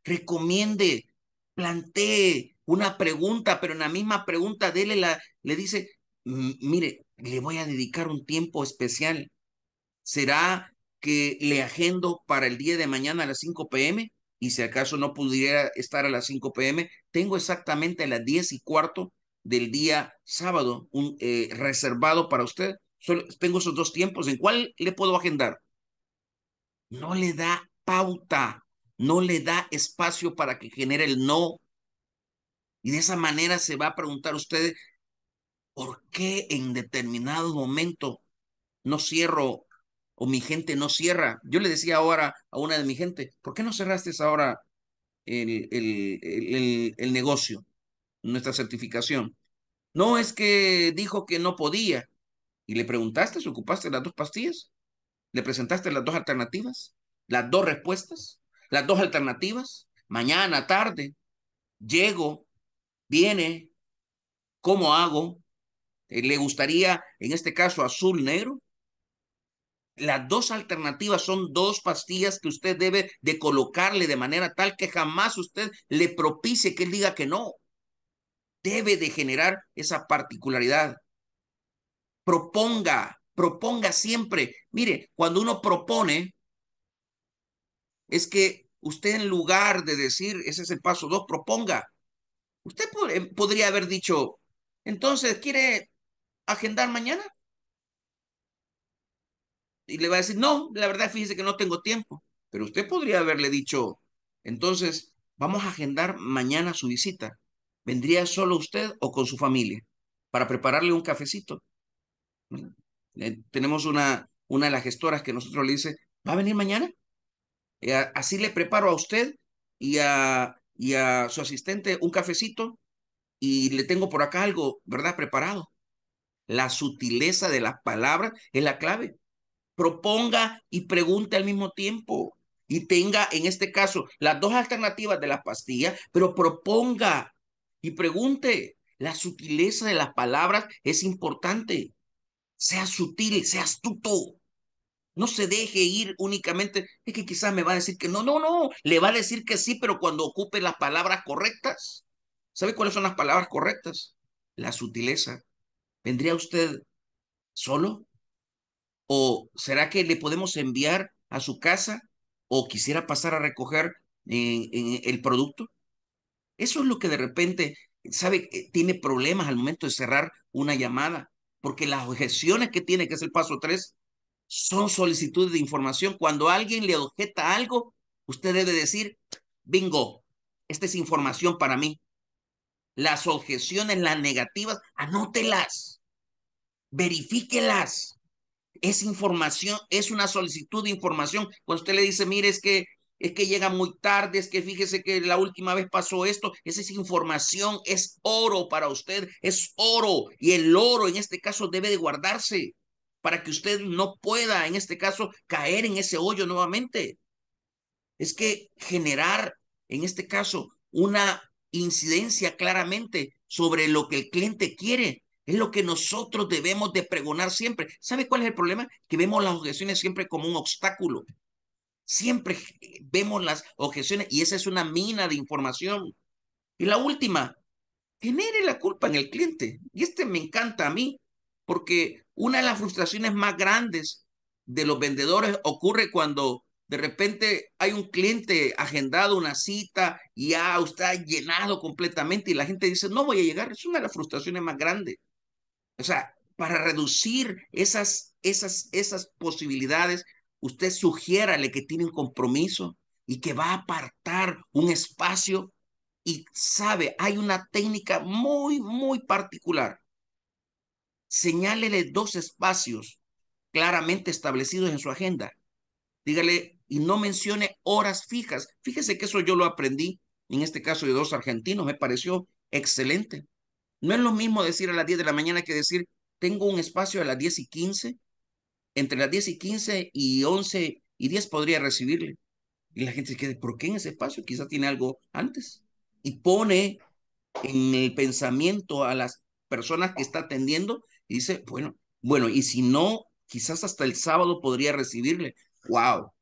Recomiende, plantee una pregunta, pero en la misma pregunta dele la, le dice, mire, le voy a dedicar un tiempo especial. ¿Será que le agendo para el día de mañana a las 5 pm? y si acaso no pudiera estar a las 5 pm, tengo exactamente a las 10 y cuarto del día sábado eh, reservado para usted. Solo tengo esos dos tiempos. ¿En cuál le puedo agendar? No le da pauta, no le da espacio para que genere el no. Y de esa manera se va a preguntar usted, ¿por qué en determinado momento no cierro o mi gente no cierra. Yo le decía ahora a una de mi gente, ¿por qué no cerraste ahora el, el, negocio, nuestra certificación? No es que dijo que no podía. ¿Y le preguntaste se ocupaste las dos pastillas? ¿Le presentaste las dos alternativas? ¿Las dos respuestas? ¿Las dos alternativas? Mañana, tarde, llego, viene, ¿cómo hago? Eh, ¿Le gustaría, en este caso, azul, negro? Las dos alternativas son dos pastillas que usted debe de colocarle de manera tal que jamás usted le propicie que él diga que no. Debe de generar esa particularidad. Proponga, proponga siempre. Mire, cuando uno propone, es que usted en lugar de decir, ese es el paso dos, proponga. Usted eh, podría haber dicho, entonces, ¿quiere agendar mañana? y le va a decir, no, la verdad, fíjese que no tengo tiempo. Pero usted podría haberle dicho, entonces, vamos a agendar mañana su visita. ¿Vendría solo usted o con su familia para prepararle un cafecito? Eh, tenemos una, una de las gestoras que nosotros le dice, ¿va a venir mañana? así le preparo a usted y a, y a su asistente un cafecito y le tengo por acá algo, ¿verdad? Preparado. La sutileza de las palabras es la clave proponga y pregunte al mismo tiempo. Y tenga, en este caso, las dos alternativas de las pastillas, pero proponga y pregunte. La sutileza de las palabras es importante. Sea sutil, sea astuto. No se deje ir únicamente. Es que quizás me va a decir que no, no, no. Le va a decir que sí, pero cuando ocupe las palabras correctas. ¿Sabe cuáles son las palabras correctas? La sutileza. ¿Vendría usted solo? ¿O será que le podemos enviar a su casa? ¿O quisiera pasar a recoger eh, eh, el producto? Eso es lo que de repente, ¿sabe? Eh, tiene problemas al momento de cerrar una llamada, porque las objeciones que tiene, que es el paso tres, son solicitudes de información. Cuando alguien le objeta algo, usted debe decir, bingo, esta es información para mí. Las objeciones, las negativas, anótelas, verifíquelas es información, es una solicitud de información. Cuando usted le dice, mire, es que es que llega muy tarde, es que fíjese que la última vez pasó esto, esa es información, es oro para usted, es oro. Y el oro en este caso debe de guardarse para que usted no pueda, en este caso, caer en ese hoyo nuevamente. Es que generar, en este caso, una incidencia claramente sobre lo que el cliente quiere es lo que nosotros debemos de pregonar siempre. ¿Sabe cuál es el problema? Que vemos las objeciones siempre como un obstáculo. Siempre vemos las objeciones y esa es una mina de información. Y la última, genere la culpa en el cliente. Y este me encanta a mí, porque una de las frustraciones más grandes de los vendedores ocurre cuando de repente hay un cliente agendado una cita y ya está llenado completamente y la gente dice, no voy a llegar. Es una de las frustraciones más grandes. O sea, para reducir esas, esas, esas posibilidades, usted sugiérale que tiene un compromiso y que va a apartar un espacio y sabe, hay una técnica muy, muy particular. Señálele dos espacios claramente establecidos en su agenda. Dígale, y no mencione horas fijas. Fíjese que eso yo lo aprendí, en este caso de dos argentinos, me pareció excelente. No es lo mismo decir a las 10 de la mañana que decir, tengo un espacio a las 10 y 15. Entre las 10 y 15 y 11 y 10 podría recibirle. Y la gente se queda, ¿por qué en ese espacio? Quizás tiene algo antes. Y pone en el pensamiento a las personas que está atendiendo y dice, bueno, bueno, y si no, quizás hasta el sábado podría recibirle. ¡Wow!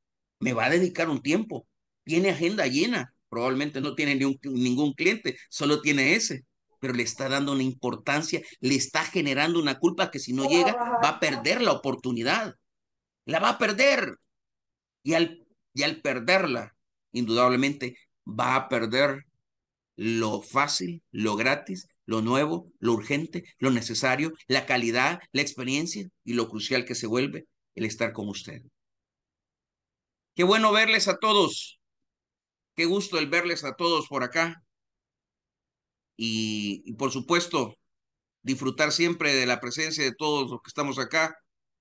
Me va a dedicar un tiempo. Tiene agenda llena. Probablemente no tiene ningún cliente, solo tiene ese pero le está dando una importancia, le está generando una culpa que si no llega va a perder la oportunidad. La va a perder. Y al, y al perderla, indudablemente, va a perder lo fácil, lo gratis, lo nuevo, lo urgente, lo necesario, la calidad, la experiencia y lo crucial que se vuelve el estar con usted. Qué bueno verles a todos. Qué gusto el verles a todos por acá y, por supuesto disfrutar siempre de la presencia de todos los que estamos acá.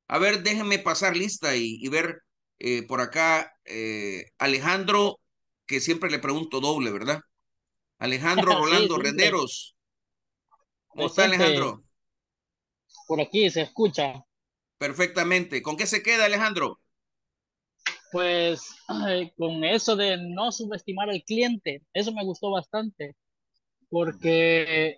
A ver, déjenme pasar lista y, ver eh, por acá eh, Alejandro, que siempre le pregunto doble, ¿verdad? Alejandro Rolando Renderos. ¿Cómo está Alejandro? Por aquí se escucha. Perfectamente. ¿Con qué se queda Alejandro? Pues con eso de no subestimar al cliente, eso me gustó bastante porque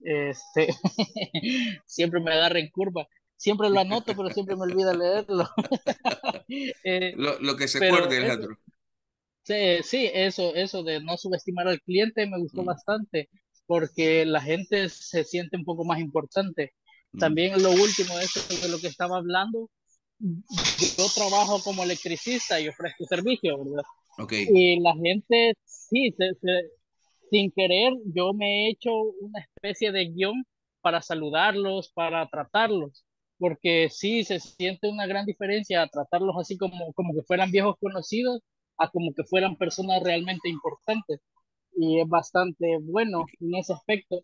este siempre me agarra en curva. Siempre lo anoto, pero siempre me olvida leerlo. Eh, lo, que se acuerde, Alejandro. Sí, sí, eso, eso de no subestimar al cliente me gustó mm. bastante, porque la gente se siente un poco más importante. Mm. También lo último de de lo que estaba hablando, yo trabajo como electricista y ofrezco servicio, ¿verdad? Okay. Y la gente, sí, se, sin querer yo me he hecho una especie de guión para saludarlos, para tratarlos, porque sí se siente una gran diferencia a tratarlos así como, como que fueran viejos conocidos a como que fueran personas realmente importantes. Y es bastante bueno en ese aspecto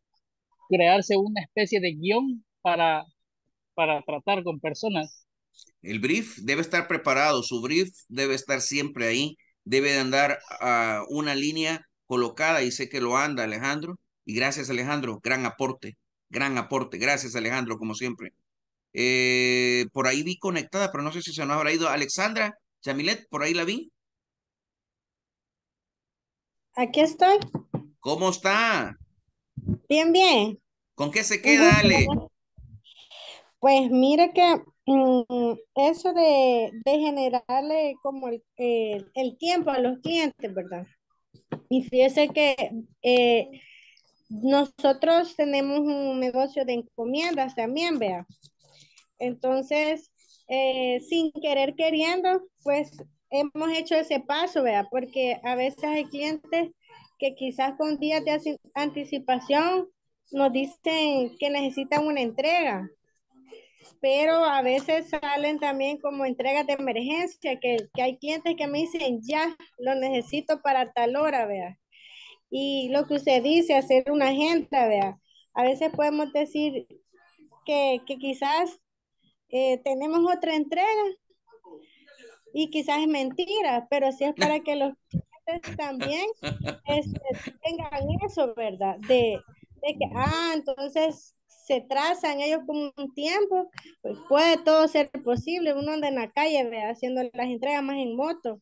crearse una especie de guión para, para tratar con personas. El brief debe estar preparado, su brief debe estar siempre ahí, debe de andar a una línea colocada y sé que lo anda Alejandro. Y gracias Alejandro, gran aporte, gran aporte. Gracias Alejandro, como siempre. Eh, por ahí vi conectada, pero no sé si se nos habrá ido Alexandra, Chamilet, por ahí la vi. Aquí estoy. ¿Cómo está? Bien, bien. ¿Con qué se queda, Ale? Pues mire que mm, eso de, generarle como el, el, tiempo a los clientes, ¿verdad? Y fíjese que eh, nosotros tenemos un negocio de encomiendas también, vea. Entonces, eh, sin querer queriendo, pues hemos hecho ese paso, vea, porque a veces hay clientes que quizás con días de anticipación nos dicen que necesitan una entrega pero a veces salen también como entregas de emergencia, que, hay clientes que me dicen, ya, lo necesito para tal hora, vea. Y lo que usted dice, hacer una agenda, vea. A veces podemos decir que, quizás eh, tenemos otra entrega y quizás es mentira, pero sí es para que los clientes también este, tengan eso, ¿verdad? De, de que, ah, entonces se trazan ellos con un tiempo, pues puede todo ser posible, uno anda en la calle ¿ve? haciendo las entregas más en moto.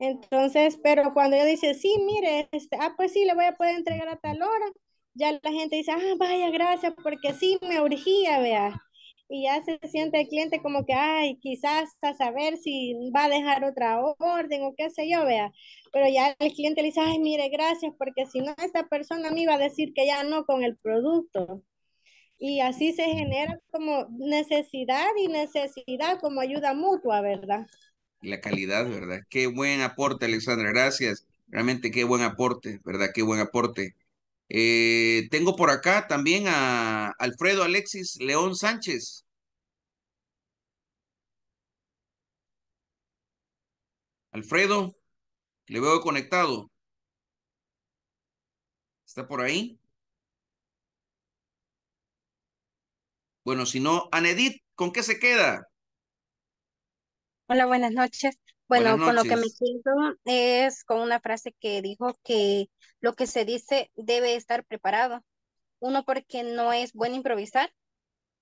Entonces, pero cuando yo dice, sí, mire, este, ah, pues sí, le voy a poder entregar a tal hora, ya la gente dice, ah, vaya, gracias, porque sí, me urgía, vea. Y ya se siente el cliente como que, ay, quizás a saber si va a dejar otra orden o qué sé yo, vea. Pero ya el cliente le dice, ay, mire, gracias, porque si no, esta persona me iba a decir que ya no con el producto. Y así se genera como necesidad y necesidad, como ayuda mutua, ¿verdad? La calidad, ¿verdad? Qué buen aporte, Alexandra, gracias. Realmente qué buen aporte, ¿verdad? Qué buen aporte. Eh, tengo por acá también a Alfredo Alexis León Sánchez. Alfredo, le veo conectado. ¿Está por ahí? Bueno, si no, Anedit, ¿con qué se queda? Hola, buenas noches. Bueno, con lo que me quedo es con una frase que dijo que lo que se dice debe estar preparado. Uno, porque no es bueno improvisar,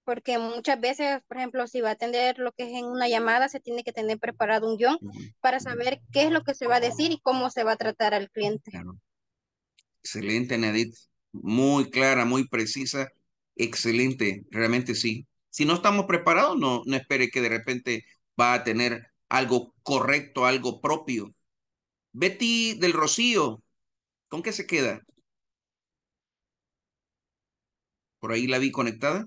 porque muchas veces, por ejemplo, si va a atender lo que es en una llamada, se tiene que tener preparado un guión para saber qué es lo que se va a decir y cómo se va a tratar al cliente. Excelente, Anedit. Muy clara, muy precisa. Excelente, realmente sí. Si no estamos preparados, no, no espere que de repente va a tener algo correcto, algo propio. Betty del Rocío, ¿con qué se queda? Por ahí la vi conectada.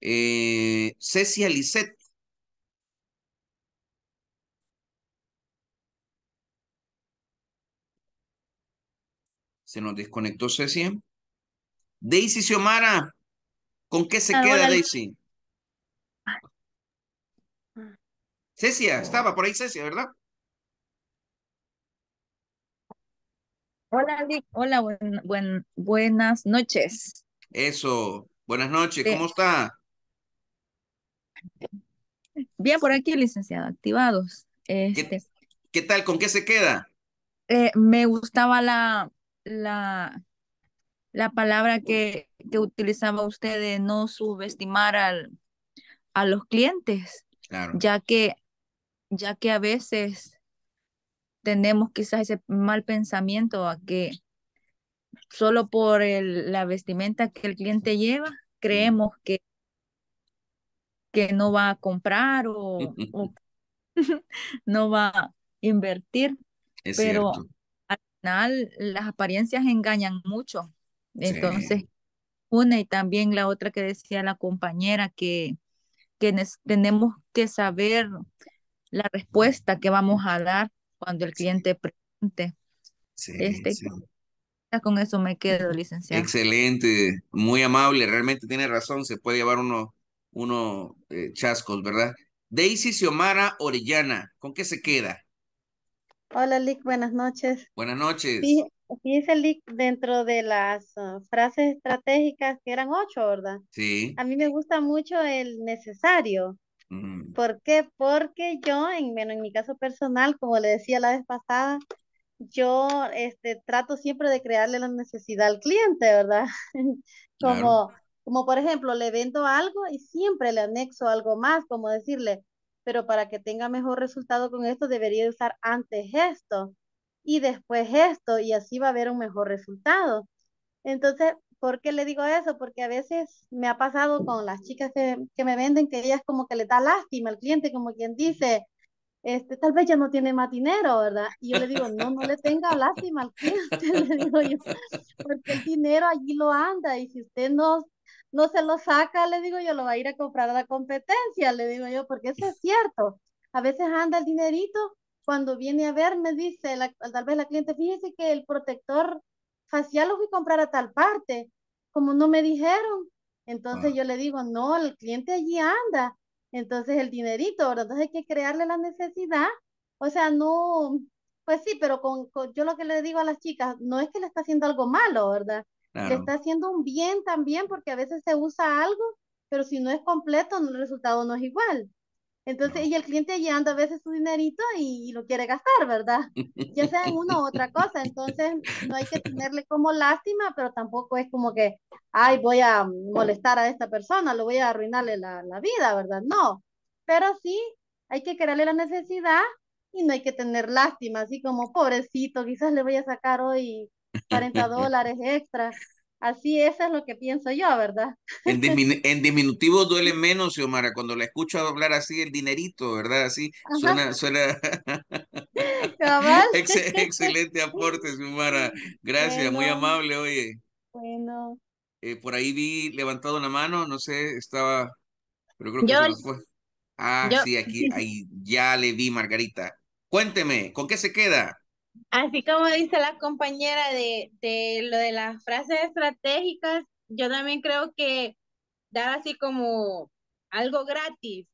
Eh, Cecia Se nos desconectó Ceci. Daisy Xiomara, ¿con qué se ah, queda Daisy? Cecia, ah. estaba por ahí Cecia, ¿verdad? Hola, Hola, buenas noches. Eso, buenas noches, ¿cómo está? Bien, por aquí, licenciado, activados. ¿Qué, este. tal? ¿Con qué se queda? Eh, me gustaba la, la, la palabra que, que, utilizaba usted de no subestimar al, a los clientes, ya, que, ya que a veces tenemos quizás ese mal pensamiento a que solo por el, la vestimenta que el cliente lleva, creemos que, que no va a comprar o, no va a invertir. Es pero las apariencias engañan mucho. Entonces, una y también la otra que decía la compañera, que, que tenemos que saber la respuesta que vamos a dar cuando el cliente pregunte. este, Con eso me quedo, licenciado. Excelente, muy amable, realmente tiene razón, se puede llevar uno, uno eh, chascos, ¿verdad? Daisy Xiomara Orellana, ¿con qué se queda? Hola, Lick, buenas noches. Buenas noches. Sí, Lick dentro de las ah, frases estratégicas, que eran ocho, ¿verdad? Sí. A mí me gusta mucho el necesario. Mm. ¿Por qué? Porque yo, en, en mi caso personal, como le decía la vez pasada, yo este, trato siempre de crearle la necesidad al cliente, ¿verdad? como, como por ejemplo, le vendo algo y siempre le anexo algo más, como decirle, pero para que tenga mejor resultado con esto debería usar antes esto y después esto y así va a haber un mejor resultado. Entonces, ¿por qué le digo eso? Porque a veces me ha pasado con las chicas que, me venden que ellas como que le da lástima al cliente, como quien dice, este, tal vez ya no tiene más dinero, ¿verdad? Y yo le digo, no, no le tenga lástima al cliente, le digo yo, porque el dinero allí lo anda y si usted no, no se lo saca, le digo yo, lo va a ir a comprar a la competencia, le digo yo, porque eso es cierto. A veces anda el dinerito, cuando viene a ver me dice, tal vez la cliente, fíjese que el protector facial lo fui a comprar a tal parte, como no me dijeron. Entonces ah. yo le digo, no, el cliente allí anda entonces el dinerito, ¿verdad? Entonces hay que crearle la necesidad, o sea, no, pues sí, pero con, yo lo que le digo a las chicas, no es que le está haciendo algo malo, ¿verdad? Le está haciendo un bien también, porque a veces se usa algo, pero si no es completo, el resultado no es igual. Entonces, y el cliente anda a veces su dinerito y, lo quiere gastar, ¿verdad? Ya sea en una u otra cosa. Entonces, no hay que tenerle como lástima, pero tampoco es como que, ay, voy a molestar a esta persona, lo voy a arruinarle la, la vida, ¿verdad? No. Pero sí, hay que crearle la necesidad y no hay que tener lástima, así como, pobrecito, quizás le voy a sacar hoy 40 dólares extra. Así eso es lo que pienso yo, ¿verdad? En, diminutivo duele menos, Xiomara, cuando la escucho hablar así, el dinerito, ¿verdad? Así suena, suena... excelente aporte, Xiomara. Gracias, muy amable, oye. Bueno. Eh, por ahí vi levantado una mano, no sé, estaba, pero creo que se fue. Ah, sí, aquí, ahí ya le vi, Margarita. Cuénteme, ¿con qué se queda? Así como dice la compañera de, de lo de las frases estratégicas, yo también creo que dar así como algo gratis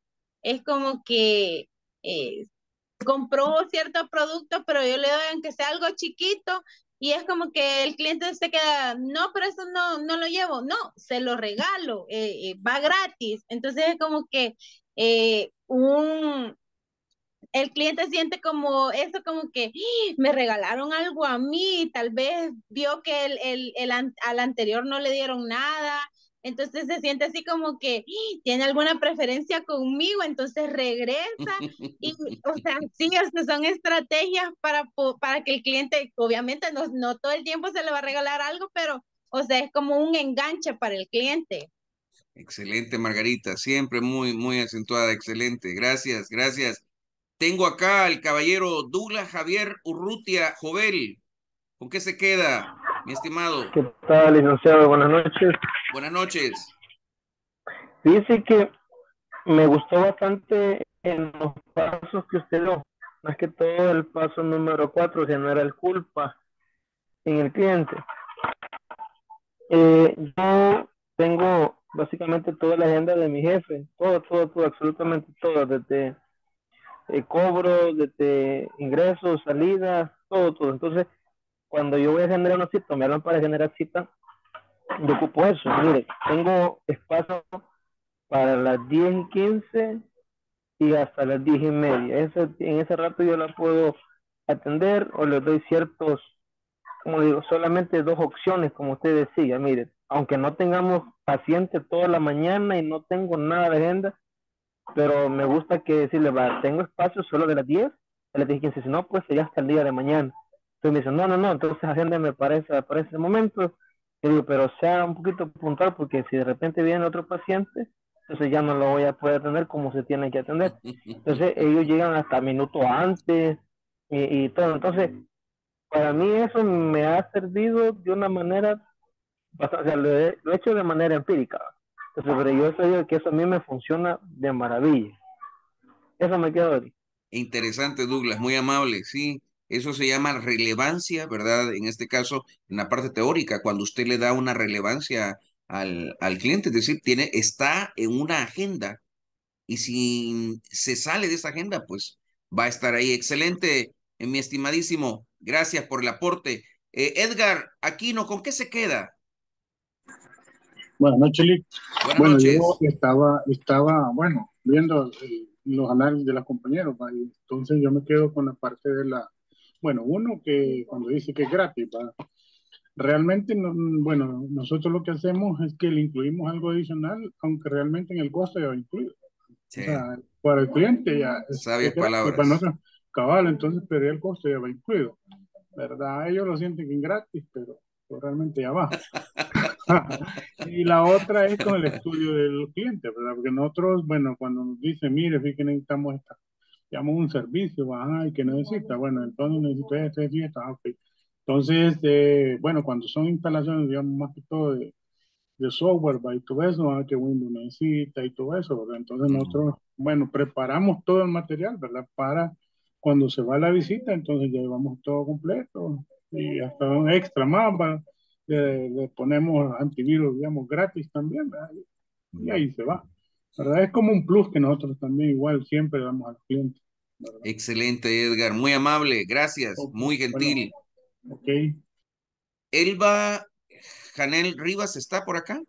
es como que eh, compró cierto producto, pero yo le doy aunque sea algo chiquito y es como que el cliente se queda, no, pero eso no, no lo llevo, no, se lo regalo, eh, eh, va gratis. Entonces es como que un, el cliente siente como eso, como que ¡Ah! me regalaron algo a mí, tal vez vio que el, el, al anterior no le dieron nada, entonces se siente así como que ¡Ah! tiene alguna preferencia conmigo, entonces regresa. Y, o sea, sí, o son estrategias para, para que el cliente, obviamente, no, no todo el tiempo se le va a regalar algo, pero, o sea, es como un enganche para el cliente. Excelente, Margarita. Siempre muy, muy acentuada. Excelente. Gracias, gracias. Tengo acá al caballero Douglas Javier Urrutia Jovel. ¿Con qué se queda, mi estimado? ¿Qué tal, licenciado? Buenas noches. Buenas noches. Dice que me gustó bastante en los pasos que usted dio, más que todo el paso número cuatro, que el culpa en el cliente. Eh, yo tengo básicamente toda la agenda de mi jefe, todo, todo, todo, absolutamente todo, desde eh, cobro cobros, de ingresos, salidas, todo, todo. Entonces, cuando yo voy a generar una cita, me hablan para generar cita, yo ocupo eso. Mire, tengo espacio para las 10 y 15 y hasta las 10 y media. en ese rato yo la puedo atender o les doy ciertos, como digo, solamente dos opciones, como usted decía. Mire, aunque no tengamos pacientes toda la mañana y no tengo nada de agenda, pero me gusta que decirle, va, tengo espacio solo de las 10 le las si no, pues ya hasta el día de mañana. Entonces me dice, no, no, no, entonces agéndeme para, parece para ese momento. digo, pero sea un poquito puntual, porque si de repente viene otro paciente, entonces ya no lo voy a poder atender como se tiene que atender. Entonces ellos llegan hasta minutos antes y, todo. Entonces, para mí eso me ha servido de una manera, o sea, lo he hecho de manera empírica pero yo sé que eso a mí me funciona de maravilla. Eso me queda ahí Interesante, Douglas, muy amable, sí. Eso se llama relevancia, ¿verdad? En este caso, en la parte teórica, cuando usted le da una relevancia al, cliente, es decir, tiene, está en una agenda. Y si se sale de esa agenda, pues va a estar ahí. Excelente, eh, mi estimadísimo. Gracias por el aporte. Eh, Edgar, Aquino, ¿con qué se queda? Buenas noches, bueno, yo estaba, estaba, bueno, viendo eh, los análisis de los compañeros, entonces yo me quedo con la parte de la, bueno, uno que cuando dice que es gratis, realmente, no, bueno, nosotros lo que hacemos es que le incluimos algo adicional, aunque realmente en el costo ya va incluido. O sea, para el cliente ya. Sabias palabras. Para nosotros, cabal, entonces, pero el costo ya va incluido. ¿Verdad? Ellos lo sienten que gratis, pero, pero realmente ya va. y la otra es con el estudio del cliente, ¿verdad? Porque nosotros, bueno, cuando nos dice mire, que necesitamos esta, llamamos un servicio, ajá, ¿y que necesita? Bueno, entonces necesito este, este, esto, esto, ah, esto, ok. Entonces, eh, bueno, cuando son instalaciones, digamos, más que todo de, software, ¿verdad? y todo eso, ah, que Windows necesita y todo eso, Entonces nosotros, bueno, preparamos todo el material, ¿verdad? Para cuando se va la visita, entonces llevamos todo completo y hasta un extra más, para le, ponemos antivirus, digamos, gratis también, ¿verdad? y ahí se va. ¿verdad? Es como un plus que nosotros también igual siempre damos al cliente. Excelente, Edgar. Muy amable. Gracias. Muy gentil. ok. Elba Janel Rivas está por acá.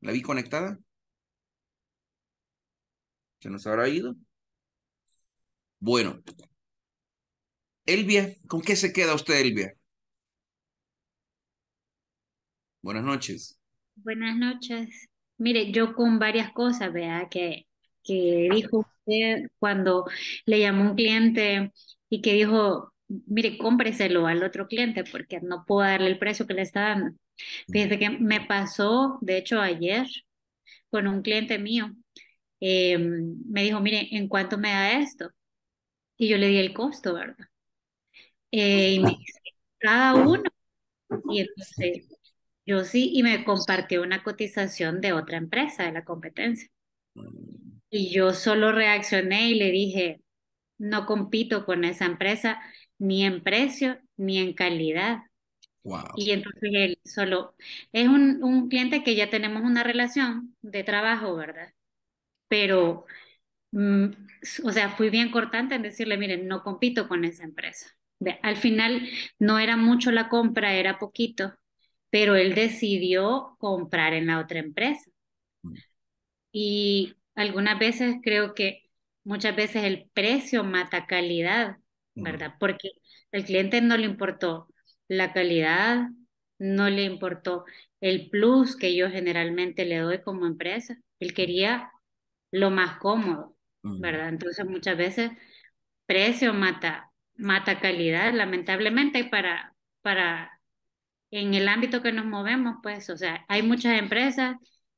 ¿La vi conectada? ¿Se nos habrá ido? Bueno. Elvia, ¿con qué se queda usted, Elvia? Buenas noches. Buenas noches. Mire, yo con varias cosas, ¿verdad? que, que dijo usted cuando le llamó un cliente y que dijo, mire, cómpreselo al otro cliente porque no puedo darle el precio que le está dando. Fíjese que me pasó, de hecho, ayer con un cliente mío. Eh, me dijo, mire, ¿en cuánto me da esto? Y yo le di el costo, ¿verdad? Eh, y me dice, cada uno. Y entonces yo sí, y me compartió una cotización de otra empresa, de la competencia. Mm. Y yo solo reaccioné y le dije, no compito con esa empresa ni en precio ni en calidad. Y entonces él solo, es un, un cliente que ya tenemos una relación de trabajo, ¿verdad? Pero, mm, o sea, fui bien cortante en decirle, miren, no compito con esa empresa. Al final no era mucho la compra, era poquito, pero él decidió comprar en la otra empresa. Mm. Y algunas veces creo que muchas veces el precio mata calidad, mm. ¿verdad? Porque el cliente no le importó la calidad, no le importó el plus que yo generalmente le doy como empresa. Él mm. quería lo más cómodo, ¿verdad? Entonces muchas veces precio mata, mata calidad, lamentablemente, para, para en el ámbito que nos movemos, pues, o sea, hay muchas empresas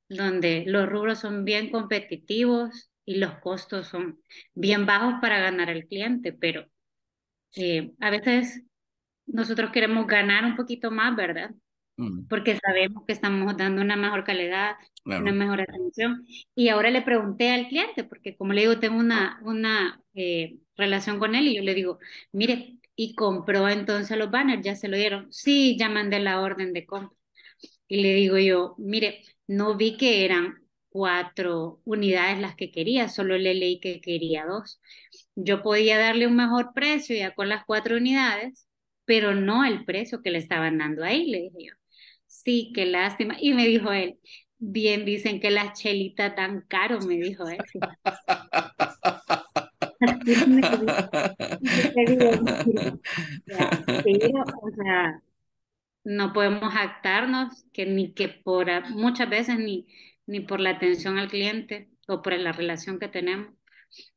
donde los rubros son bien competitivos y los costos son bien bajos para ganar al cliente, pero eh, a veces nosotros queremos ganar un poquito más, ¿verdad? Mm. Porque sabemos que estamos dando una mejor calidad, una mejor atención. Y ahora le pregunté al cliente, porque como le digo, tengo una, una eh, relación con él y yo le digo, mire, y compró entonces los banners, ya se lo dieron. Sí, ya mandé la orden de compra. Y le digo yo, mire, no vi que eran cuatro unidades las que quería, solo le leí que quería dos. Yo podía darle un mejor precio ya con las cuatro unidades, pero no el precio que le estaban dando ahí, le dije yo. Sí, qué lástima. Y me dijo él, bien dicen que la chelita tan caro, me dijo él. no podemos actarnos que ni que por muchas veces ni, ni por la atención al cliente o por la relación que tenemos.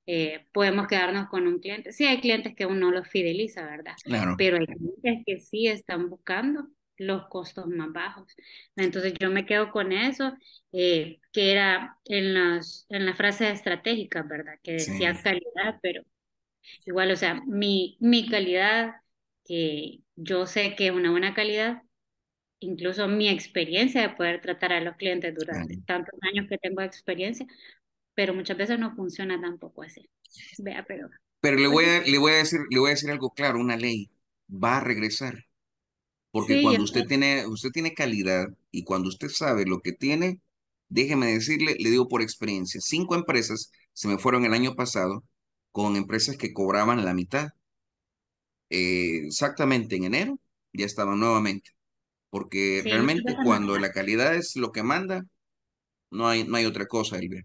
Eh, podemos quedarnos con un cliente. Sí, hay clientes que uno los fideliza, ¿verdad? Pero hay clientes que sí están buscando los costos más bajos. Entonces yo me quedo con eso, eh, que era en, las, en la frase estratégica, ¿verdad? Que decía calidad, pero igual, o sea, mi, mi calidad, que yo sé que es una buena calidad, incluso mi experiencia de poder tratar a los clientes durante tantos años que tengo experiencia, pero muchas veces no funciona tampoco así. Vea, pero... Pero le pues voy, le, voy a decir, le voy a decir algo claro, una ley va a regresar porque cuando usted tiene, usted tiene calidad y cuando usted sabe lo que tiene, déjeme decirle, le digo por experiencia, cinco empresas se me fueron el año pasado con empresas que cobraban la mitad. Eh, exactamente en enero ya estaban nuevamente. Porque realmente cuando la calidad es lo que manda, no hay, no hay otra cosa, Elvia.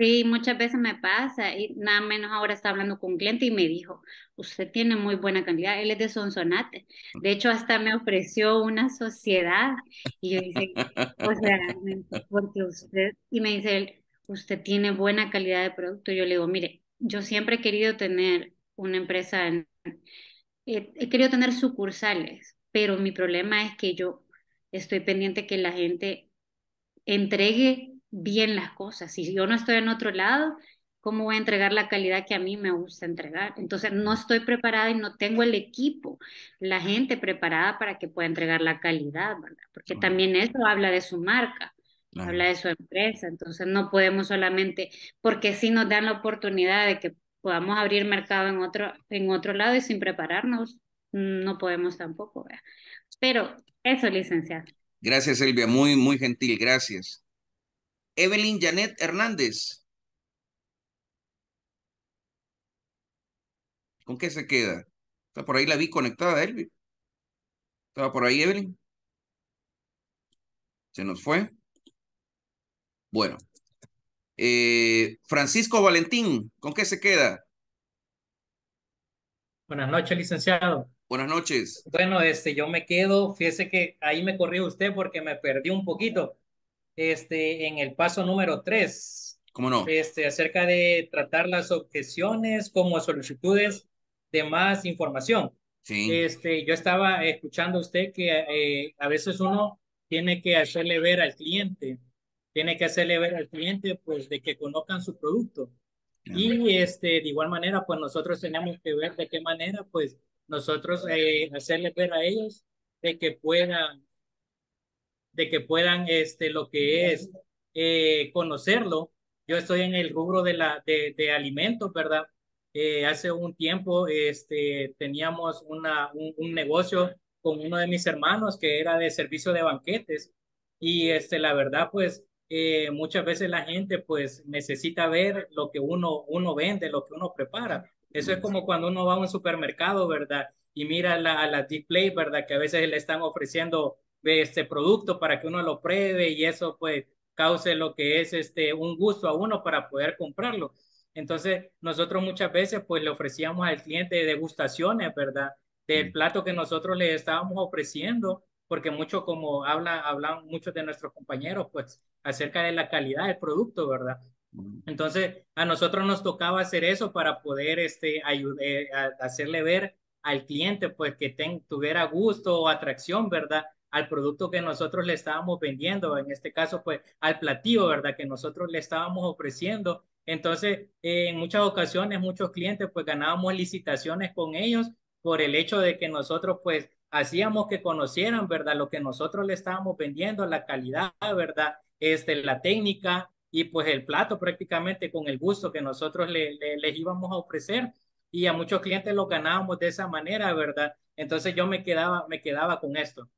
Sí, muchas veces me pasa, y nada menos ahora está hablando con un cliente y me dijo, usted tiene muy buena calidad, él es de Sonsonate, de hecho hasta me ofreció una sociedad, y yo dije, o sea, porque usted, y me dice él, usted tiene buena calidad de producto, yo le digo, mire, yo siempre he querido tener una empresa, eh, he querido tener sucursales, pero mi problema es que yo estoy pendiente que la gente entregue bien las cosas. Si yo no estoy en otro lado, ¿cómo voy a entregar la calidad que a mí me gusta entregar? Entonces, no estoy preparada y no tengo el equipo, la gente preparada para que pueda entregar la calidad, ¿verdad? Porque también eso habla de su marca. habla de su empresa. Entonces no podemos solamente, porque si nos dan la oportunidad de que podamos abrir mercado en otro, en otro lado y sin prepararnos, no podemos tampoco. ¿verdad? Pero eso, licenciado. Gracias, Silvia, Muy, muy gentil. Gracias. Evelyn Janet Hernández. ¿Con qué se queda? Está por ahí la vi conectada, Elvi. Estaba por ahí, Evelyn. Se nos fue. Bueno. Eh, Francisco Valentín, ¿con qué se queda? Buenas noches, licenciado. Buenas noches. Bueno, este, yo me quedo, fíjese que ahí me corrió usted porque me perdí un poquito este, en el paso número 3. ¿Cómo no? Este, acerca de tratar las objeciones como solicitudes de más información. Sí. Este, yo estaba escuchando usted que eh, a veces uno tiene que hacerle ver al cliente, tiene que hacerle ver al cliente, pues, de que conozcan su producto. Y este, de igual manera, pues nosotros tenemos que ver de qué manera, pues nosotros eh, hacerle ver a ellos de que puedan de que puedan este, lo que es eh, conocerlo. Yo estoy en el rubro de, la, de, alimentos, ¿verdad? Eh, hace un tiempo este, teníamos una, un, negocio con uno de mis hermanos que era de servicio de banquetes y este, la verdad pues eh, muchas veces la gente pues necesita ver lo que uno, uno vende, lo que uno prepara. Eso es como cuando uno va a un supermercado, ¿verdad? Y mira la, a las display, ¿verdad? Que a veces le están ofreciendo de este producto para que uno lo pruebe y eso pues cause lo que es este un gusto a uno para poder comprarlo. Entonces, nosotros muchas veces pues le ofrecíamos al cliente degustaciones, ¿verdad? Del plato que nosotros le estábamos ofreciendo, porque mucho como habla, hablan muchos de nuestros compañeros pues acerca de la calidad del producto, ¿verdad? Entonces, a nosotros nos tocaba hacer eso para poder este, ayudar hacerle ver al cliente pues que tuviera gusto o atracción, ¿verdad? al producto que nosotros le estábamos vendiendo, en este caso, pues al platillo, ¿verdad? Que nosotros le estábamos ofreciendo. Entonces, eh, en muchas ocasiones, muchos clientes, pues ganábamos licitaciones con ellos por el hecho de que nosotros, pues, hacíamos que conocieran, ¿verdad? Lo que nosotros le estábamos vendiendo, la calidad, ¿verdad? Este, la técnica y pues el plato prácticamente con el gusto que nosotros le, les íbamos a ofrecer y a muchos clientes lo ganábamos de esa manera, ¿verdad? Entonces yo me quedaba, me quedaba con esto.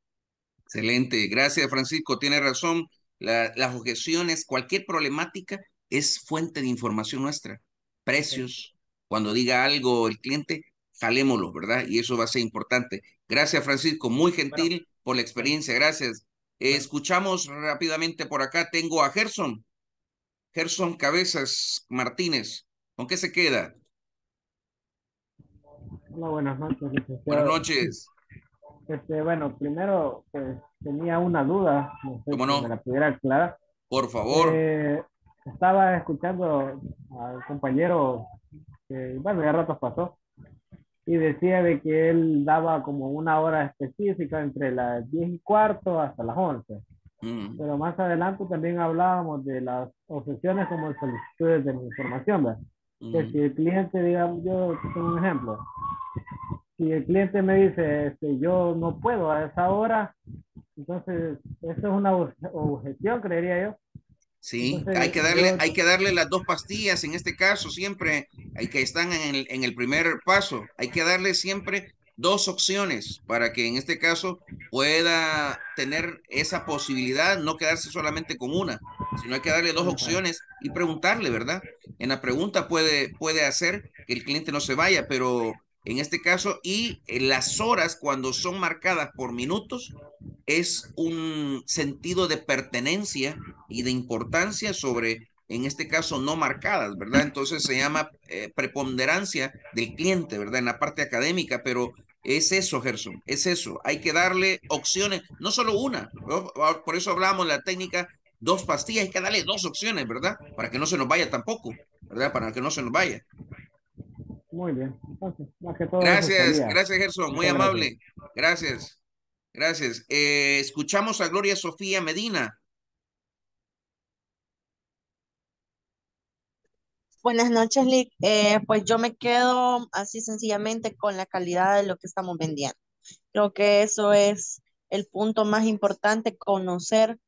Excelente, gracias Francisco, tiene razón. las objeciones, cualquier problemática es fuente de información nuestra. Precios, cuando diga algo el cliente, jalémoslo, ¿verdad? Y eso va a ser importante. Gracias Francisco, muy gentil por la experiencia, gracias. escuchamos rápidamente por acá, tengo a Gerson. Gerson Cabezas Martínez, ¿con qué se queda? Hola, buenas noches. Buenas noches. Este, bueno, primero, pues, tenía una duda. No sé si Me la pudiera aclarar. Por favor. Eh, estaba escuchando al compañero bueno, ya ratos pasó, y decía de que él daba como una hora específica entre las 10 y cuarto hasta las 11. Mm. Pero más adelante también hablábamos de las objeciones como solicitudes de información, ¿verdad? Mm. si el cliente, digamos, yo tengo un ejemplo, si el cliente me dice, este, yo no puedo a esa hora, entonces, eso es una objeción, creería yo. Sí, hay, que darle, hay que darle las dos pastillas en este caso, siempre, hay que estar en el, primer paso, hay que darle siempre dos opciones para que en este caso pueda tener esa posibilidad, no quedarse solamente con una, sino hay que darle dos opciones y preguntarle, ¿verdad? En la pregunta puede, puede hacer que el cliente no se vaya, pero en este caso, y eh, las horas cuando son marcadas por minutos es un sentido de pertenencia y de importancia sobre, en este caso, no marcadas, ¿verdad? Entonces se llama eh, preponderancia del cliente, ¿verdad? En la parte académica, pero es eso, Gerson, es eso. Hay que darle opciones, no solo una, ah, por eso hablamos la técnica dos pastillas, hay que darle dos opciones, ¿verdad? Para que no se nos vaya tampoco, ¿verdad? Para que no se nos vaya. Muy bien. Entonces, gracias, gracias Gerson, muy amable. Gracias, gracias. Eh, escuchamos a Gloria Sofía Medina. Buenas noches, Lick. Eh, pues yo me quedo así sencillamente con la calidad de lo que estamos vendiendo. Creo que eso es el punto más importante, conocer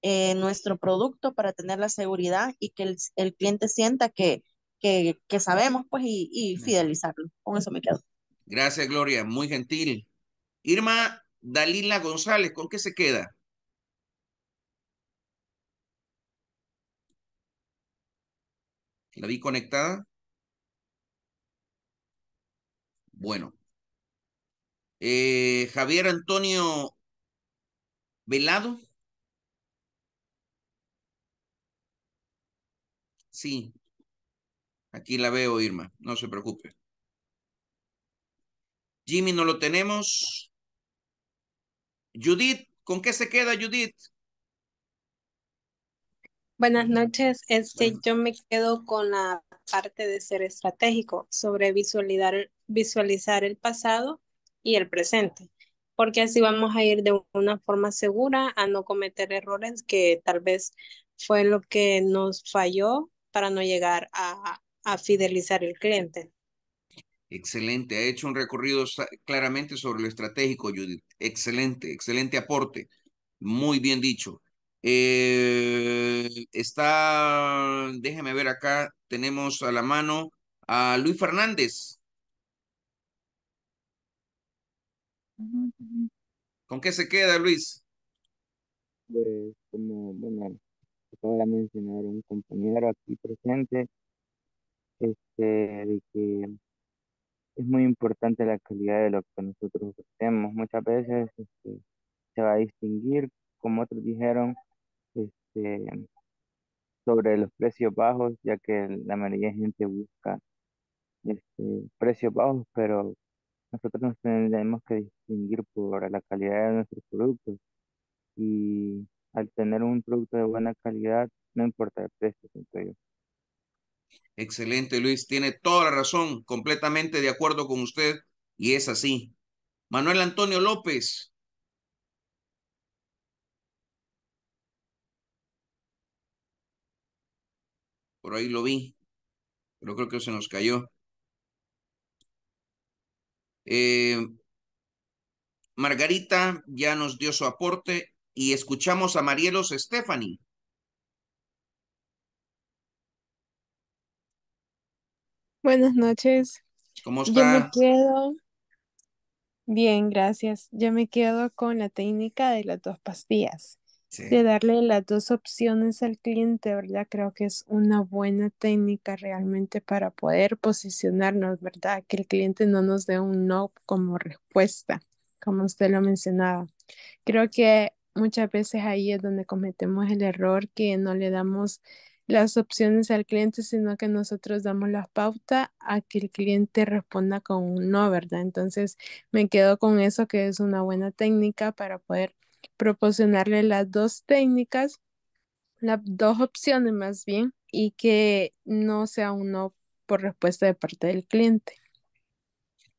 eh, nuestro producto para tener la seguridad y que el cliente sienta que que, sabemos, pues, y, fidelizarlo. Con eso me quedo. Gracias, Gloria, muy gentil. Irma Dalila González, ¿con qué se queda? ¿La vi conectada? Bueno. Eh, Javier Antonio Velado. Sí, Aquí la veo, Irma, no se preocupe. Jimmy no lo tenemos. Judith, ¿con qué se queda Judith? Buenas noches, este, yo me quedo con la parte de ser estratégico sobre visualizar, visualizar el pasado y el presente, porque así vamos a ir de una forma segura a no cometer errores que tal vez fue lo que nos falló para no llegar a, a fidelizar el cliente. Excelente, ha hecho un recorrido claramente sobre lo estratégico, Judith. Excelente, excelente aporte. Muy bien dicho. Eh, está, déjeme ver acá, tenemos a la mano a Luis Fernández. ¿Con qué se queda, Luis? Pues, como, bueno, de mencionar un compañero aquí presente, este, de que es muy importante la calidad de lo que nosotros ofrecemos. Muchas veces este, se va a distinguir, como otros dijeron, este, sobre los precios bajos, ya que la mayoría de gente busca este, precios bajos, pero nosotros nos tenemos que distinguir por la calidad de nuestros productos. Y al tener un producto de buena calidad, no importa el precio, siento Excelente, Luis. Tiene toda la razón, completamente de acuerdo con usted y es así. Manuel Antonio López. Por ahí lo vi, pero creo que se nos cayó. Eh, Margarita ya nos dio su aporte y escuchamos a Marielos Stephanie. Buenas noches. ¿Cómo está? Yo me quedo bien, gracias. Yo me quedo con la técnica de las dos pastillas. De darle las dos opciones al cliente, ¿verdad? Creo que es una buena técnica realmente para poder posicionarnos, ¿verdad? Que el cliente no nos dé un no como respuesta, como usted lo mencionaba. Creo que muchas veces ahí es donde cometemos el error que no le damos las opciones al cliente, sino que nosotros damos la pauta a que el cliente responda con un no, ¿verdad? Entonces me quedo con eso que es una buena técnica para poder proporcionarle las dos técnicas, las dos opciones más bien, y que no sea un no por respuesta de parte del cliente.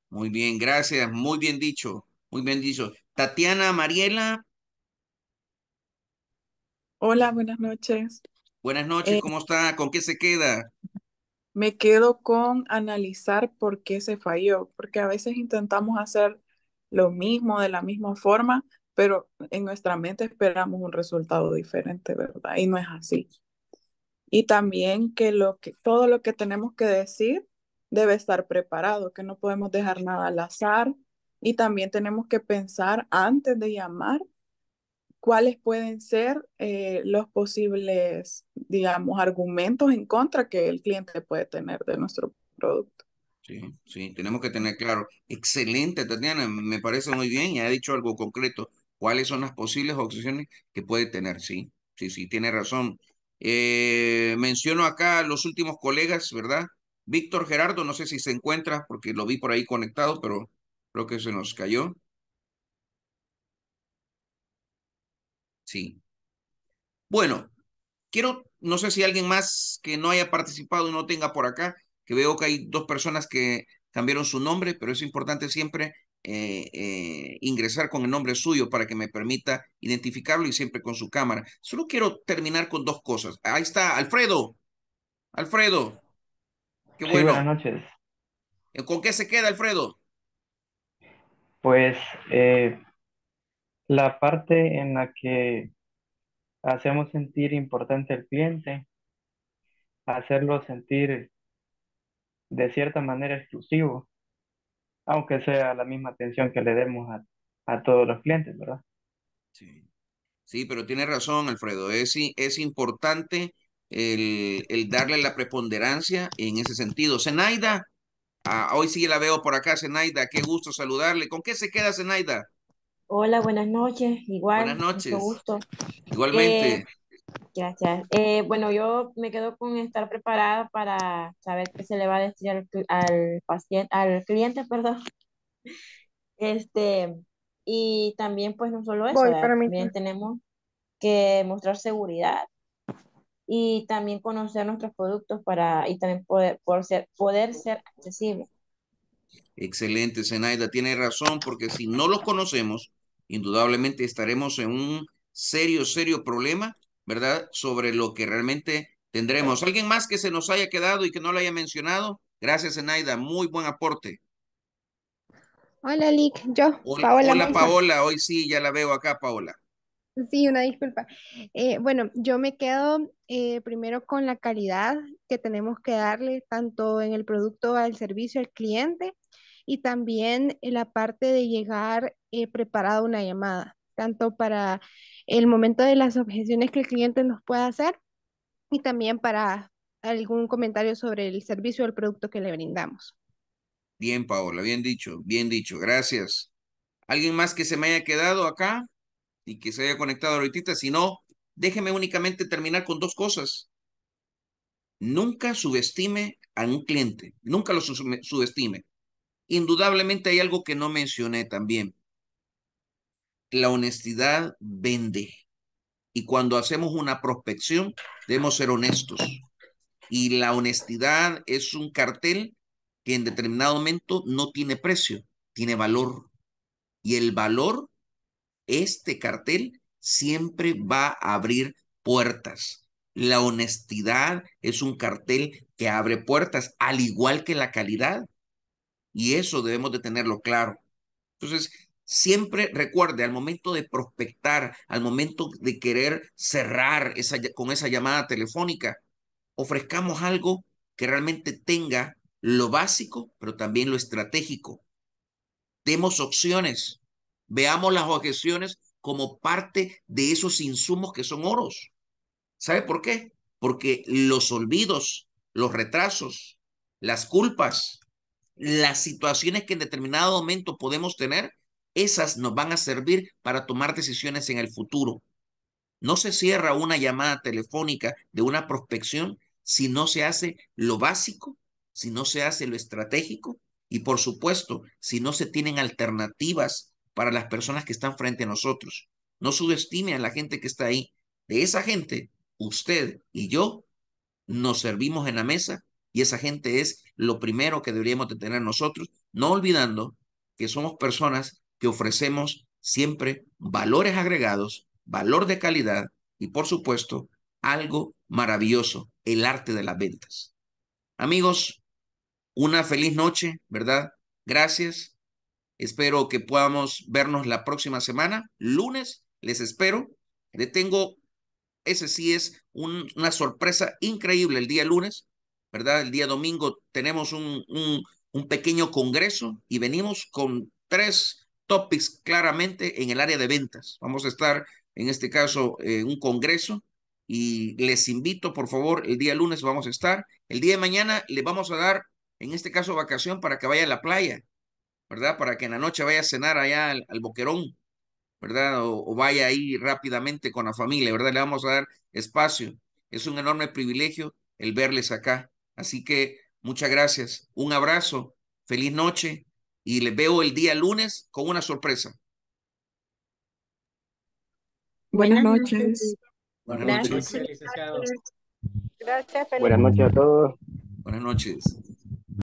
Muy bien, gracias, muy bien dicho, muy bien dicho. Tatiana, Mariela. Hola, buenas noches. Buenas noches, eh, ¿cómo está? ¿Con qué se queda? Me quedo con analizar por qué se falló, porque a veces intentamos hacer lo mismo de la misma forma, pero en nuestra mente esperamos un resultado diferente, ¿verdad? Y no es así. Y también que, lo que todo lo que tenemos que decir debe estar preparado, que no podemos dejar nada al azar. Y también tenemos que pensar antes de llamar cuáles pueden ser eh, los posibles, digamos, argumentos en contra que el cliente puede tener de nuestro producto. Sí, sí, tenemos que tener claro. Excelente, Tatiana, me parece muy bien y ha dicho algo concreto. ¿Cuáles son las posibles objeciones que puede tener? Sí, sí, sí, tiene razón. Eh, menciono acá a los últimos colegas, ¿verdad? Víctor Gerardo, no sé si se encuentra porque lo vi por ahí conectado, pero creo que se nos cayó. Sí. Bueno, quiero, no sé si alguien más que no haya participado y no tenga por acá, que veo que hay dos personas que cambiaron su nombre, pero es importante siempre eh, eh, ingresar con el nombre suyo para que me permita identificarlo y siempre con su cámara. Solo quiero terminar con dos cosas. Ahí está, Alfredo. Alfredo. Qué bueno. buenas noches. ¿Con qué se queda, Alfredo? Pues eh, la parte en la que hacemos sentir importante al cliente, hacerlo sentir de cierta manera exclusivo, aunque sea la misma atención que le demos a, todos los clientes, ¿verdad? Sí. pero tiene razón, Alfredo. Es, es importante el, darle la preponderancia en ese sentido. Zenaida, ah, hoy sí la veo por acá, Zenaida. Qué gusto saludarle. ¿Con qué se queda, Zenaida? Hola, buenas noches. Igual. Buenas noches. Igualmente. Eh, gracias. Eh, bueno, yo me quedo con estar preparada para saber qué se le va a decir al, paciente, al cliente, perdón. Este, y también, pues, no solo eso, también tenemos que mostrar seguridad y también conocer nuestros productos para, y también poder, ser, poder ser accesible. Excelente, Zenaida, tiene razón, porque si no los conocemos, indudablemente estaremos en un serio, serio problema, ¿verdad? Sobre lo que realmente tendremos. ¿Alguien más que se nos haya quedado y que no lo haya mencionado? Gracias, Enaida. Muy buen aporte. Hola, Lick. Yo, Paola. Hola, Paola. Hoy sí, ya la veo acá, Paola. Sí, una disculpa. Eh, bueno, yo me quedo eh, primero con la calidad que tenemos que darle tanto en el producto, al servicio, al cliente, y también la parte de llegar eh, preparado una llamada, tanto para el momento de las objeciones que el cliente nos pueda hacer y también para algún comentario sobre el servicio o el producto que le brindamos. Bien, Paola, bien dicho, bien dicho, gracias. ¿Alguien más que se me haya quedado acá y que se haya conectado ahorita? Si no, déjeme únicamente terminar con dos cosas. Nunca subestime a un cliente, nunca lo subestime. Indudablemente hay algo que no mencioné también. La honestidad vende. Y cuando hacemos una prospección, debemos ser honestos. Y la honestidad es un cartel que en determinado momento no tiene precio, tiene valor. Y el valor, este cartel, siempre va a abrir puertas. La honestidad es un cartel que abre puertas, al igual que la calidad y eso debemos de tenerlo claro. Entonces, siempre recuerde, al momento de prospectar, al momento de querer cerrar esa, con esa llamada telefónica, ofrezcamos algo que realmente tenga lo básico, pero también lo estratégico. Demos opciones, veamos las objeciones como parte de esos insumos que son oros. ¿Sabe por qué? Porque los olvidos, los retrasos, las culpas, las situaciones que en determinado momento podemos tener, esas nos van a servir para tomar decisiones en el futuro. No se cierra una llamada telefónica de una prospección si no se hace lo básico, si no se hace lo estratégico y por supuesto si no se tienen alternativas para las personas que están frente a nosotros. No subestime a la gente que está ahí. De esa gente, usted y yo nos servimos en la mesa y esa gente es lo primero que deberíamos de tener nosotros, no olvidando que somos personas que ofrecemos siempre valores agregados, valor de calidad y, por supuesto, algo maravilloso, el arte de las ventas. Amigos, una feliz noche, ¿verdad? Gracias. Espero que podamos vernos la próxima semana, lunes, les espero. Le tengo, ese sí es una sorpresa increíble el día lunes. ¿verdad? El día domingo tenemos un, un, pequeño congreso y venimos con tres topics claramente en el área de ventas. Vamos a estar, en este caso, en un congreso y les invito, por favor, el día lunes vamos a estar. El día de mañana le vamos a dar, en este caso, vacación para que vaya a la playa, ¿verdad? Para que en la noche vaya a cenar allá al, boquerón, ¿verdad? O, o, vaya ahí rápidamente con la familia, ¿verdad? Le vamos a dar espacio. Es un enorme privilegio el verles acá. Así que muchas gracias, un abrazo, feliz noche y les veo el día lunes con una sorpresa. Buenas noches. Buenas noches. Gracias, Buenas noches a todos. Buenas noches.